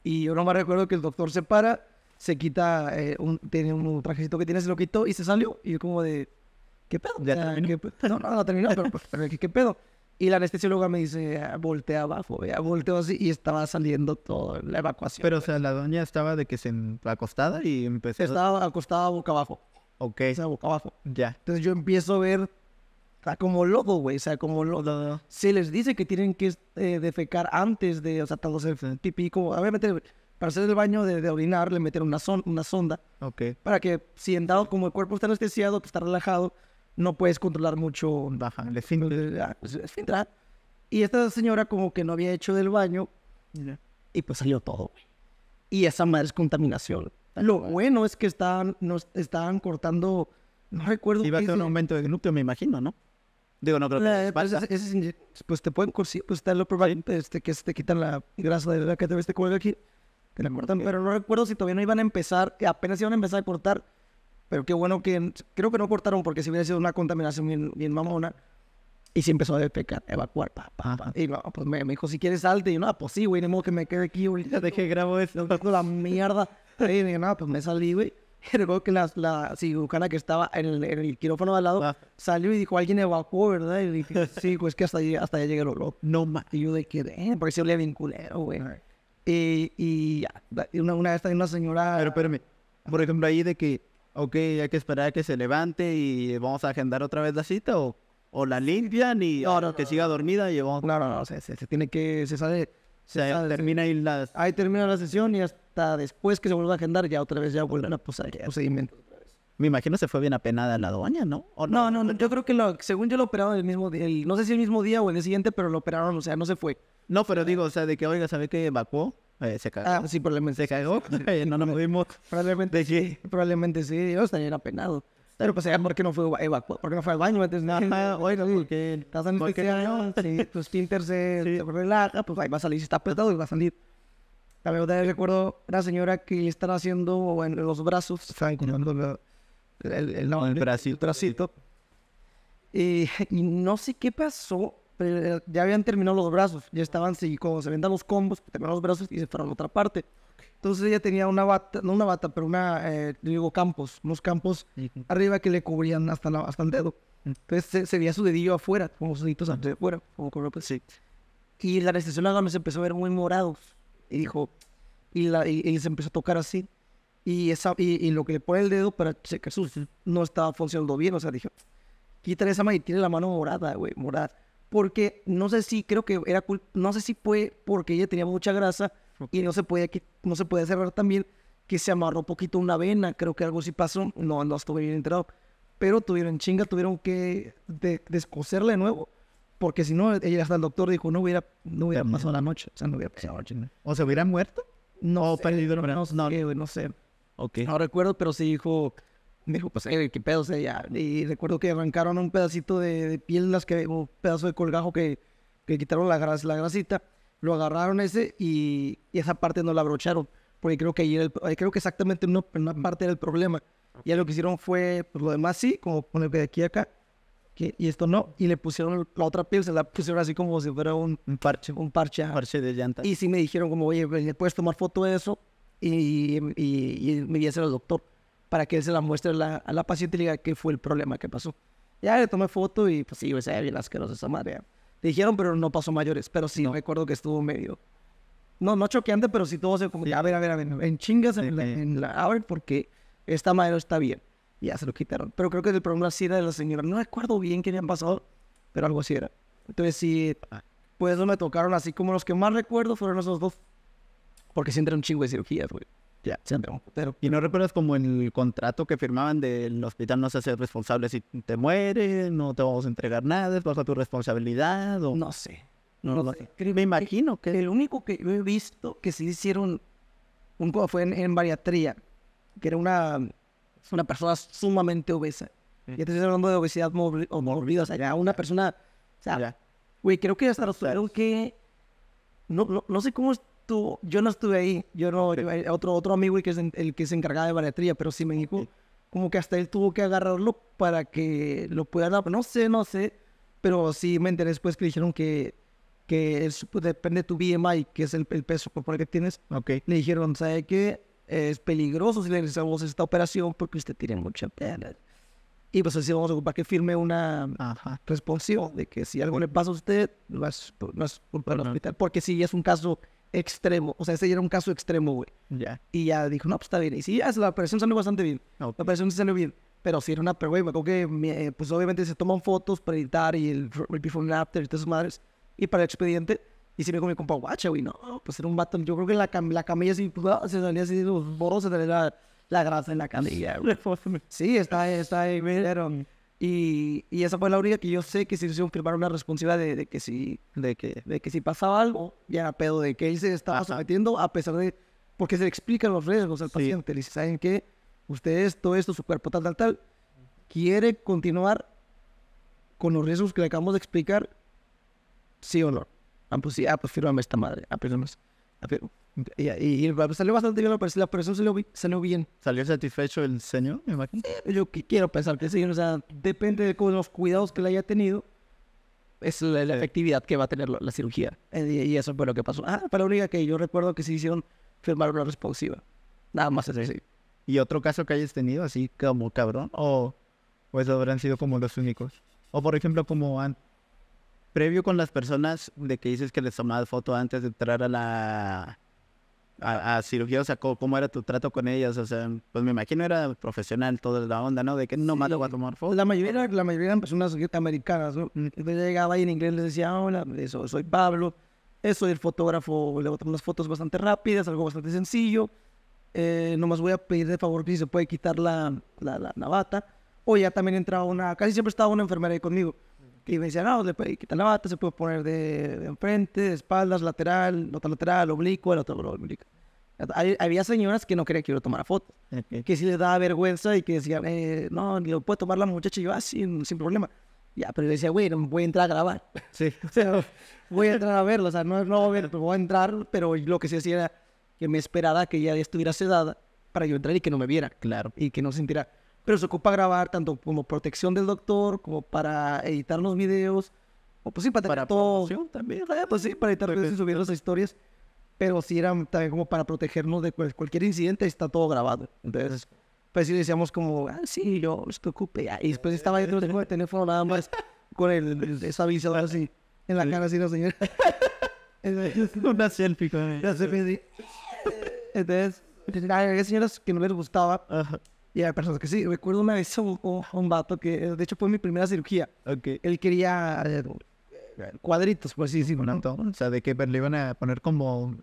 y yo no me recuerdo que el doctor se para, se quita, eh, un, tiene un, un trajecito que tiene, se lo quitó y se salió. Y como de, ¿qué pedo? Ya No, no, terminó, pero, pues, ¿qué, pedo? Y la anestesióloga me dice, ah, voltea abajo, vea, volteo así y estaba saliendo toda la evacuación. Pero, o pues". sea, la doña estaba de que se acostada y empezó. Estaba acostada boca abajo. Ok. O sea, boca abajo. Ya. Entonces yo empiezo a ver está como loco, güey. O sea, como loco. Se les dice que tienen que eh, defecar antes de, o sea, tanto hacer pipí como, obviamente, para hacer el baño de, orinar, le meter una, una sonda. Ok. Para que, si en dado como el cuerpo está anestesiado, que está relajado, no puedes controlar mucho Baja, el ah, pues, esfínter. Ah. Y esta señora como que no había hecho del baño y pues salió todo. Y esa madre es contaminación. Lo bueno es que estaban, nos, estaban cortando, no recuerdo. Iba a ser un aumento de glúteo, me imagino, ¿no? Digo, no creo que pues, es, pues te pueden pues está lo probable este, que se te quitan la grasa de la que te ves te cuelga aquí. Te la cortan, pero no recuerdo si todavía no iban a empezar, que apenas iban a empezar a cortar pero qué bueno que creo que no cortaron porque si hubiera sido una contaminación bien, bien mamona. Y se empezó a despecar, evacuar, papá Y no, pues me, dijo, si quieres salte. Y yo, no, pues sí, güey, ni modo que me quede aquí, güey. Ya dejé grabo esto, la mierda. Y yo, no, pues me salí, güey. Y recuerdo que la, la cirujana que estaba en el, quirófano de al lado ah. salió y dijo, alguien evacuó, ¿verdad? Y dije, sí, pues que hasta, allá, hasta No más. Y yo de que, eh, porque se le bien culero, güey. Y, y una, una vez también una señora... Pero espérame, por ejemplo, ahí de que ok, hay que esperar a que se levante y vamos a agendar otra vez la cita o, o la limpian y ah, que siga dormida y vamos... No, no, no, se, tiene que, se sale... Se, termina ahí la... Ahí termina la sesión y hasta después que se vuelva a agendar ya otra vez ya vuelven a posar procedimiento. Me imagino se fue bien apenada la doña, ¿no? no? no? no? yo creo que lo, según yo lo operaron el mismo día, no sé si el mismo día o el día siguiente, pero lo operaron, o sea, no se fue. No, pero digo, o sea, de que, oiga, ¿sabe qué evacuó? Eh, se cagó. Ah, sí, probablemente se cagó. Eh, no nos movimos. Probablemente sí. Probablemente sí. Dios, era penado. Pero pues era porque no fue evacuado, porque no fue al baño, antes? nada, bueno, porque estás anestesiado, si pues Pinter se, se relaja, pues ahí va a salir, si está apretado y va a salir. La verdad recuerdo una señora que le están haciendo bueno, los brazos, están con el, el, el, bracito. y no sé qué pasó, pero eh, ya habían terminado los brazos, ya estaban, así como se vendan los combos, terminaron los brazos y se fueron a otra parte. Entonces ella tenía una bata, no una bata, pero una, eh, digo, campos, unos campos arriba que le cubrían hasta, la, hasta el dedo. Entonces se, veía su dedillo afuera, como su deditos afuera, como con pues. sí. Y la me se empezó a ver muy morados y dijo, y, la, y, se empezó a tocar así. Y, esa, y, lo que le pone el dedo para checar su, no estaba funcionando bien, o sea, dijo, quítale esa mano y tiene la mano morada, güey, morada porque no sé si creo que era no sé si fue porque ella tenía mucha grasa y no se puede que no se puede cerrar también que se amarró poquito una vena, creo que algo sí pasó, no no estuve bien enterado, pero tuvieron chinga, tuvieron que de de nuevo. Porque si no, ella hasta el doctor dijo, no hubiera, no hubiera pasado la noche. O sea, no hubiera pasado la noche. ¿O se hubiera muerto? No. perdido No, no, no, sé. okay No recuerdo, pero sí dijo, me dijo, pues, eh, qué pedo, sería? Y recuerdo que arrancaron un pedacito de, piel, las que, un pedazo de colgajo que, que quitaron la, gras, la grasita. Lo agarraron ese y, esa parte no la abrocharon. Porque creo que ahí creo que exactamente una, mm. parte del problema. Ya lo que hicieron fue, pues lo demás sí, como poner de aquí a acá. Que, y esto no. Y le pusieron la otra piel, se la pusieron así como si fuera un, parche. Un parche. parche de llanta. Y sí me dijeron como, oye, puedes tomar foto de eso? Y, y, me voy a hacer doctor para que él se la muestre a la, paciente y diga qué fue el problema que pasó. Ya le tomé foto y pues sí, o sea, bien asqueroso esa madre. Le dijeron, pero no pasó mayores, pero sí, recuerdo que estuvo medio... No, no choqueante, pero sí todo se como, ya, a ver, a ver, a ver, en chingas en, la, a ver, porque esta madre no está bien. Ya se lo quitaron. Pero creo que el problema sí era de la señora. No recuerdo bien qué le han pasado, pero algo así era. Entonces sí, ah. pues no me tocaron así como los que más recuerdo fueron esos dos. Porque sí entré un chingo de cirugías, güey. Ya, siempre pero ¿Y no recuerdas como el contrato que firmaban del hospital no se hace responsable si te mueres, no te vamos a entregar nada, es bajo tu responsabilidad? O... No sé. No, lo sé. Me imagino que... El único que yo he visto que se hicieron un fue en, en bariatría, que era una, una persona sumamente obesa. Y Ya hablando de obesidad o morbida, o sea, una persona... O sea, güey, creo que hasta los que... No, no, no sé cómo yo no estuve ahí, yo no, eh, otro, otro amigo que es el que se encargaba de bariatría, pero sí me dijo como que hasta él tuvo que agarrarlo para que lo pueda dar, no sé, no sé, pero sí me enteré después que le dijeron que, que pues, depende de tu BMI, que es el, peso corporal que tienes, okay. le dijeron, ¿sabe qué? Es peligroso si le realizamos esta operación porque usted tiene mucha pena. Y pues así vamos a ocupar que firme una responsión de que si algo le pasa a usted, no es, no es culpa del hospital. Porque si es un caso extremo. O sea, ese ya era un caso extremo, güey. Ya. Y ya dijo, no, pues está bien. Y sí, la operación salió bastante bien. Okay. La operación sí salió bien. Pero sí era una, pero güey, me acuerdo que, eh, pues obviamente se toman fotos para editar y el, el before and after y todas esas madres. Y para el expediente, y sí me dijo mi compa, guacha, güey, no, pues era un vato. Yo creo que la, la camilla así, pues, ah, se salía así, los boros se la, la grasa en la camilla. sí, está ahí, está ahí, miren... Y, esa fue la única que yo sé que se hicieron firmar una responsiva de, que si, de, que, de que si pasaba algo, ya era pedo de que él se estaba sometiendo a pesar de... Porque se le explican los riesgos al paciente. Le dice, ¿saben que Usted esto, esto, su cuerpo tal, tal, tal. ¿Quiere continuar con los riesgos que le acabamos de explicar? Sí o no. Ah, pues sí, ah, pues fírmame esta madre. a ah, pues, no, ah, y, salió bastante bien, pero la se salió, salió bien. ¿Salió satisfecho el señor, me imagino? yo quiero pensar que sí, o sea, depende de los cuidados que le haya tenido, es la, efectividad que va a tener la, cirugía. Eh, y, eso fue lo que pasó. Ah, pero la única que yo recuerdo que se hicieron firmar una responsiva. Nada más así. ¿Y otro caso que hayas tenido así como cabrón? ¿O, pues habrán sido como los únicos? O por ejemplo, como previo con las personas de que dices que les tomabas foto antes de entrar a la a, cirugía, o sea, ¿cómo, era tu trato con ellas? O sea, pues me imagino era profesional toda la onda, ¿no? De que no más lo pues La mayoría, la mayoría eran personas americanas, ¿no? Entonces llegaba y en inglés les decía, hola, eso, soy Pablo, eh, soy el fotógrafo, le botamos las fotos bastante rápidas, algo bastante sencillo. Eh, nomás voy a pedir de favor que se puede quitar la, la, la, la O ya también entraba una, casi siempre estaba una enfermera ahí conmigo. Y me decían, no, le quitar la bata, se puede poner de, enfrente, de espaldas, lateral, nota lateral, oblicua, el otro oblicua. Hay, había señoras que no querían que yo tomara fotos, que sí les daba vergüenza y que decían, eh, no, lo puede tomar la muchacha. Y yo, ah, sin problema. Ya, pero yo decía, güey, no voy a entrar a grabar. Sí. O sea, voy a entrar a verlo, o sea, no, no voy a, voy a entrar, pero lo que sí hacía era que me esperara que ya estuviera sedada para yo entrar y que no me viera. Claro. Y que no sintiera pero se ocupa grabar tanto como protección del doctor, como para editar los videos, o pues sí, para, para todo. también. Eh, pues sí, para editar videos pues, y subir las historias, pero sí era también como para protegernos de cualquier incidente, está todo grabado. Entonces, pues sí decíamos como, ah, sí, yo me ocupé. Ah, y después estaba dentro del teléfono nada más con el, esa visión así, en la cara así la señora. Una selfie con ella. Una selfie así. Entonces, hay señoras que no les gustaba. Y hay personas que sí. Recuerdo una vez un, un vato que, de hecho, fue mi primera cirugía. Okay. Él quería eh, cuadritos, pues sí sí ¿no? O sea, de que le iban a poner como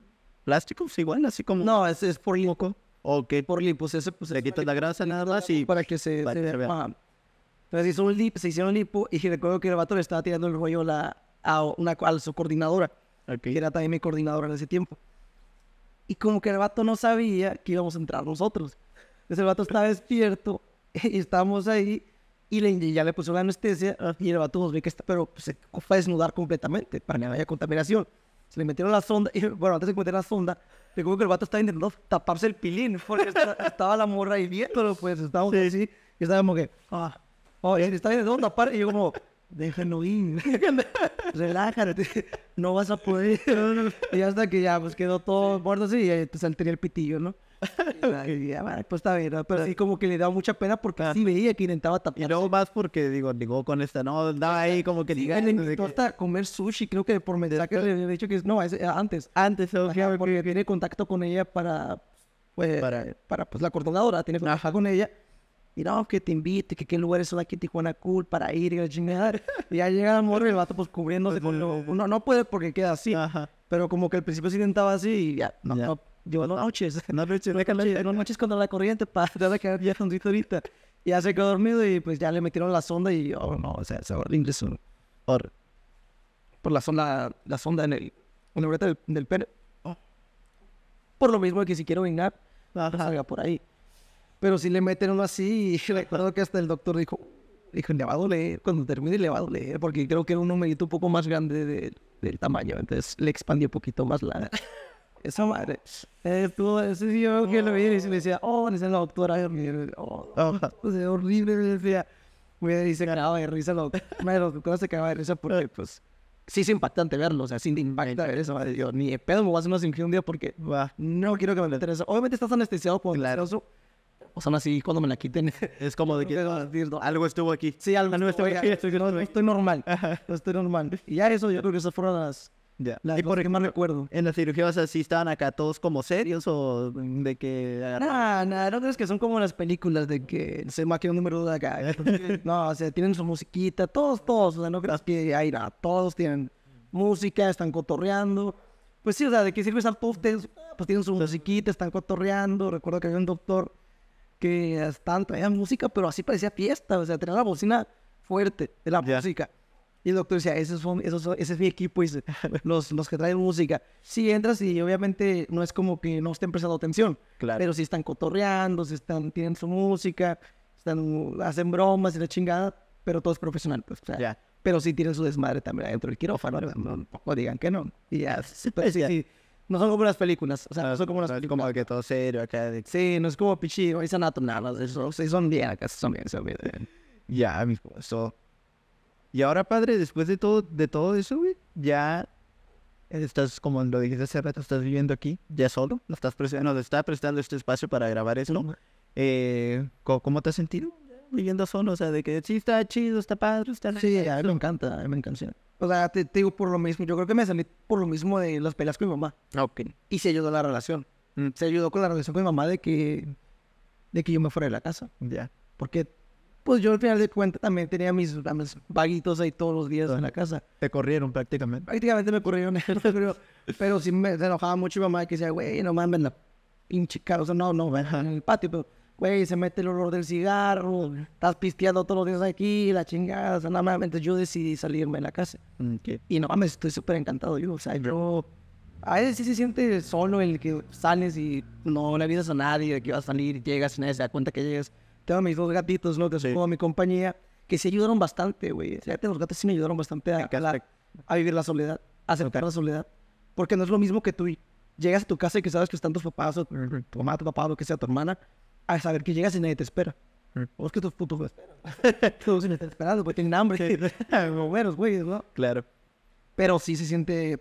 plásticos igual, así como. No, es, es por lipo. Ok. Por lipo, pues Pues, le quitas la grasa nada más y. Para que se, vea. Entonces hizo un se hicieron un lipo y recuerdo que el vato le estaba tirando el rollo a, una, a su coordinadora, que era también mi coordinadora en ese tiempo. Y como que el vato no sabía que íbamos a entrar nosotros. Entonces el vato estaba despierto y estábamos ahí y, ya le puso la anestesia y el vato nos ve que está, pero pues, se fue a desnudar completamente para que no haya contaminación. Se le metieron la sonda y bueno, antes de meter la sonda, recuerdo que el vato estaba intentando taparse el pilín porque estaba, la morra ahí viéndolo, pues estábamos sí. así y estábamos que, ah, oh, y intentando tapar y yo como, déjalo ir, relájate, no vas a poder. Y hasta que ya pues quedó todo muerto así y pues él tenía el pitillo, ¿no? ya, pues está bien, pero sí como que le daba mucha pena porque así ah. sí veía que intentaba tapar. Pero más porque, digo, digo con esta, no, andaba ahí como que... diga, le importa comer sushi, creo que por mensaje que le había dicho que... No, eh, antes. Antes, porque tiene contacto con ella para... Pues, para... pues la coordinadora, tiene contacto con ella. Y no, que te invite, que qué lugares son aquí Tijuana cool para ir y la chingada. Y ya llega el amor y el vato pues cubriéndose con pues, eh, No, no puede porque queda así. Pero como que al principio sí intentaba así y ya, no, no yo, no noches, no noches, no noches, no noches cuando la corriente para que de un ya ahorita. Ya se quedó dormido y pues ya le metieron la sonda y, oh no, o sea, se va ingresó por, por la sonda, la sonda en el, en la del, del pene. Por lo mismo que si quiero vengar, pues, salga por ahí. Pero si le meten uno así, y recuerdo que hasta el doctor dijo, dijo, le va a doler, cuando termine le va a doler, porque creo que era un numerito un poco más grande de, del tamaño, entonces le expandió un poquito más la esa madre. Eh, estuvo, ese día yo que lo vi y se me oh. decía, oh, esa es la doctora. Oh, oh. pues es horrible. Me decía, y se ganaba de risa. La doctora se cagaba de risa porque, pues, sí es impactante verlo. O sea, sí te eso. Madre. Yo, ni de pedo me voy a hacer una cirugía un día porque no quiero que me metan eso. Obviamente estás anestesiado por claro. eso. O sea, así cuando me la quiten. Es como de que algo estuvo aquí. Sí, algo ah, no estuvo aquí. Estoy normal. No estoy normal. Y ya eso, yo creo que esas fueron las y por ejemplo, que recuerdo. En la cirugía, o sea, estaban acá todos como serios o de que. Nada, nada, no crees que son como las películas de que se maquilla un número de acá. no, o sea, tienen su musiquita, todos, todos, o sea, no creas que hay nada, todos tienen música, están cotorreando. Pues sí, o sea, de qué sirve estar todos ah, pues tienen su pues musiquita, están cotorreando. Recuerdo que había un doctor que estaban traían música, pero así parecía fiesta, o sea, tenía la bocina fuerte de la música. Y el doctor decía, ese es, esos ese es mi equipo, y los, los que traen música. Sí, entras y obviamente no es como que no estén prestando atención. Claro. Pero sí están cotorreando, si están, tienen su música, están, hacen bromas y la chingada, pero todo es profesional. Pues, o Pero sí tienen su desmadre también dentro del quirófano. No, digan que no. Y ya, No son como las películas, o sea, no, son como las películas. Como que todo serio acá. Sí, no es como no es son bien acá, son bien, son bien. Ya, yeah, y ahora, padre, después de todo, de todo eso, güey, ya estás, como lo dijiste hace rato, estás viviendo aquí, ya solo, no estás está prestando este espacio para grabar esto. Eh, ¿Cómo te has sentido? Viviendo solo, o sea, de que sí está chido, está padre, está... Sí, a mí me encanta, a mí me encanta. O sea, te, digo por lo mismo, yo creo que me salí por lo mismo de las peleas con mi mamá. Ok. Y se ayudó la relación. Mm. Se ayudó con la relación con mi mamá de que, de que yo me fuera de la casa. Ya. Porque pues yo al final de cuentas también tenía mis, vaguitos ahí todos los días en la casa. Te corrieron prácticamente. Prácticamente me corrieron, pero, pero sí me enojaba mucho mi mamá que decía, güey, no mames, la pinche cara, o sea, no, no, en el patio, pero, güey, se mete el olor del cigarro, estás pisteando todos los días aquí, la chingada, o sea, nada más, entonces yo decidí salirme de la casa. Mm, y no mames, estoy súper encantado yo, o sea, yo... A veces sí se siente solo el que sales y no le avisas a nadie de que vas a salir y llegas y nadie se da cuenta que llegas tengo a mis dos gatitos, ¿no? Que son mi compañía, que se ayudaron bastante, güey. Fíjate, los gatos sí me ayudaron bastante a, a vivir la soledad, a aceptar la soledad. Porque no es lo mismo que tú llegas a tu casa y que sabes que están tus papás, o tu mamá, tu papá, lo que sea, tu hermana, a saber que llegas y nadie te espera. O es que tus putos esperan. Todos están esperando, güey, tienen hambre. Sí. güey, ¿no? Claro. Pero sí se siente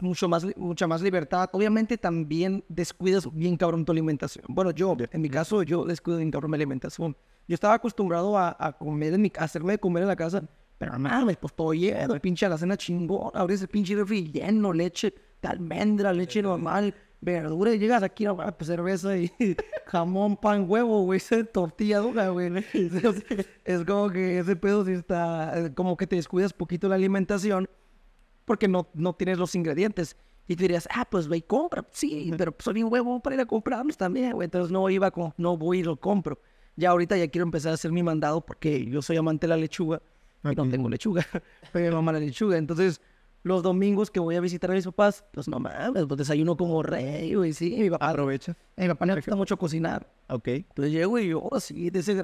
mucho más, mucha más libertad. Obviamente también descuidas bien cabrón tu alimentación. Bueno, yo, en mi caso, yo descuido bien cabrón mi alimentación. Yo estaba acostumbrado a, comer en mi, a hacerme de comer en la casa, pero nada, pues todo lleno, pinche a la cena chingón, ahora el pinche refri lleno, leche almendra, leche normal, verdura, y llegas aquí, pues, cerveza y jamón, pan, huevo, güey, tortilla dura, güey. Es como que ese pedo si está, como que te descuidas poquito la alimentación porque no, no tienes los ingredientes. Y tú dirías, ah, pues ve y compra. Sí, pero soy un huevo para ir a comprarlos también, güey. Entonces no iba con, no voy y lo compro. Ya ahorita ya quiero empezar a hacer mi mandado porque yo soy amante de la lechuga. Y no tengo lechuga, pero mi mamá la lechuga. Entonces, los domingos que voy a visitar a mis papás, pues no mames, pues desayuno como rey, güey, sí. Mi papá, Aprovecha. Mi papá le gusta mucho cocinar. Ok. Entonces llego y yo, oh, sí, de ese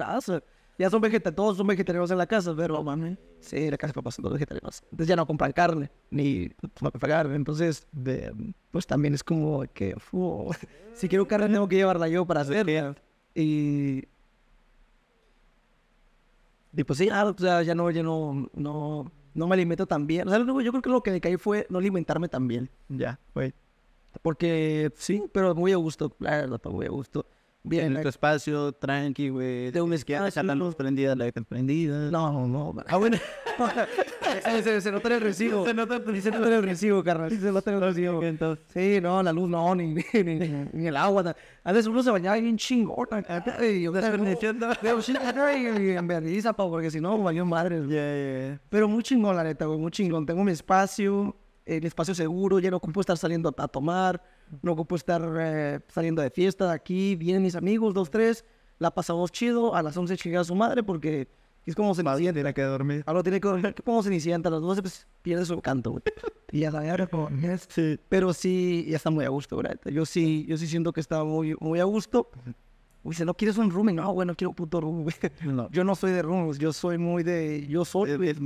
ya son vegetarianos, todos son vegetarianos en la casa, pero... mami. Sí, la casa de papá son vegetarianos. Entonces ya no compran carne, ni no compran carne. Entonces, de, pues también es como que... si quiero carne, tengo que llevarla yo para hacer. Y... Y pues sí, o sea, ya no, ya no, no, no me alimento tan bien. O sea, yo creo que lo que me caí fue no alimentarme tan bien. Ya, güey. Porque sí, pero muy a gusto, claro, muy a gusto. Bien, en tu eh, espacio, tranqui, güey. De un está ah, La luz prendida, la prendida. No, no. Ah, bueno. Eh, se, se, nota el recibo. Se nota, se nota el recibo, carnal. Se nota el recibo. Entonces, sí, no, la luz no, ni, ni, el agua. A veces uno se bañaba bien chingón. Y yo me y pa, porque si no, bañó madre. Yeah, yeah. Pero muy chingón, la neta, güey, muy chingón. Tengo mi espacio, el eh, espacio seguro, lleno no puedo estar saliendo a tomar no ocupo estar eh, saliendo de fiesta de aquí, vienen mis amigos, dos, tres, la pasamos chido, a las 11 llega su madre porque es como se Madre tiene que dormir. Ahora tiene que dormir, se inicienta? a las 12 pues, pierde su canto, Y ya está. sí. Pero sí, ya está muy a gusto, ¿verdad? Yo sí, yo sí siento que está muy, muy a gusto si no quieres un rooming, No, güey, no quiero puto roomie, güey. Yo no soy de roomies, yo soy muy de. Yo soy. Es,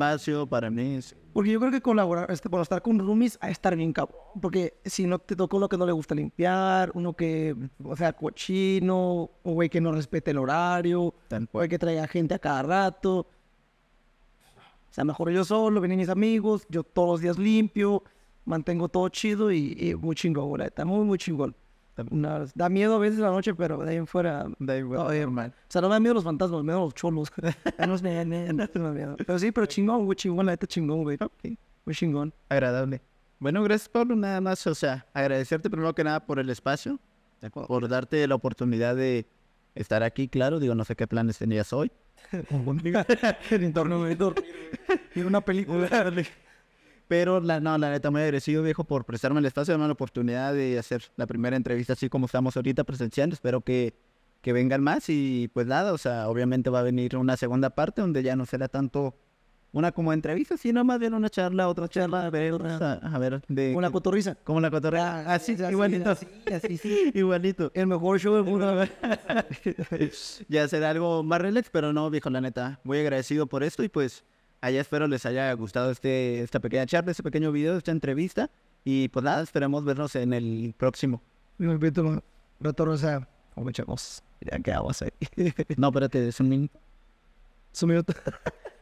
para mí. Sí. Porque yo creo que colaborar, este, estar con roomies, a estar bien cabrón. Porque si no te tocó lo que no le gusta limpiar, uno que, o sea, cochino, o güey que no respete el horario, güey que traiga gente a cada rato. O sea, mejor yo solo, vienen mis amigos, yo todos los días limpio, mantengo todo chido y, muy chingo, güey. Está muy, muy chingón da miedo a veces la noche, pero de ahí en fuera. De ahí O sea, no me da miedo los fantasmas, me da los cholos. no me da miedo. Pero sí, pero chingón, chingón, la neta chingón, güey. Muy chingón. Agradable. Bueno, gracias, Pablo. Nada más, o sea, agradecerte primero que nada por el espacio, por darte la oportunidad de estar aquí, claro. Digo, no sé qué planes tenías hoy. en torno a y una película. Pero la, no, la neta, muy agradecido, viejo, por prestarme el espacio, darme la oportunidad de hacer la primera entrevista así como estamos ahorita presenciando. Espero que, que vengan más y pues nada, o sea, obviamente va a venir una segunda parte donde ya no será tanto una como entrevista, sino más bien una charla, otra charla, a ver, a, ver de... Como la cotorriza. Como la cotorriza. Ah, ah, así, igualito. Así, así, igualito. El mejor show del mundo. ya será algo más relax, pero no, viejo, la neta. Muy agradecido por esto y pues... Allá espero les haya gustado este, esta pequeña charla, este pequeño video, esta entrevista. Y pues nada, esperemos vernos en el próximo. Me invito, retornos a... echamos. Ya quedamos ahí. no, espérate, es un minuto. Es un minuto.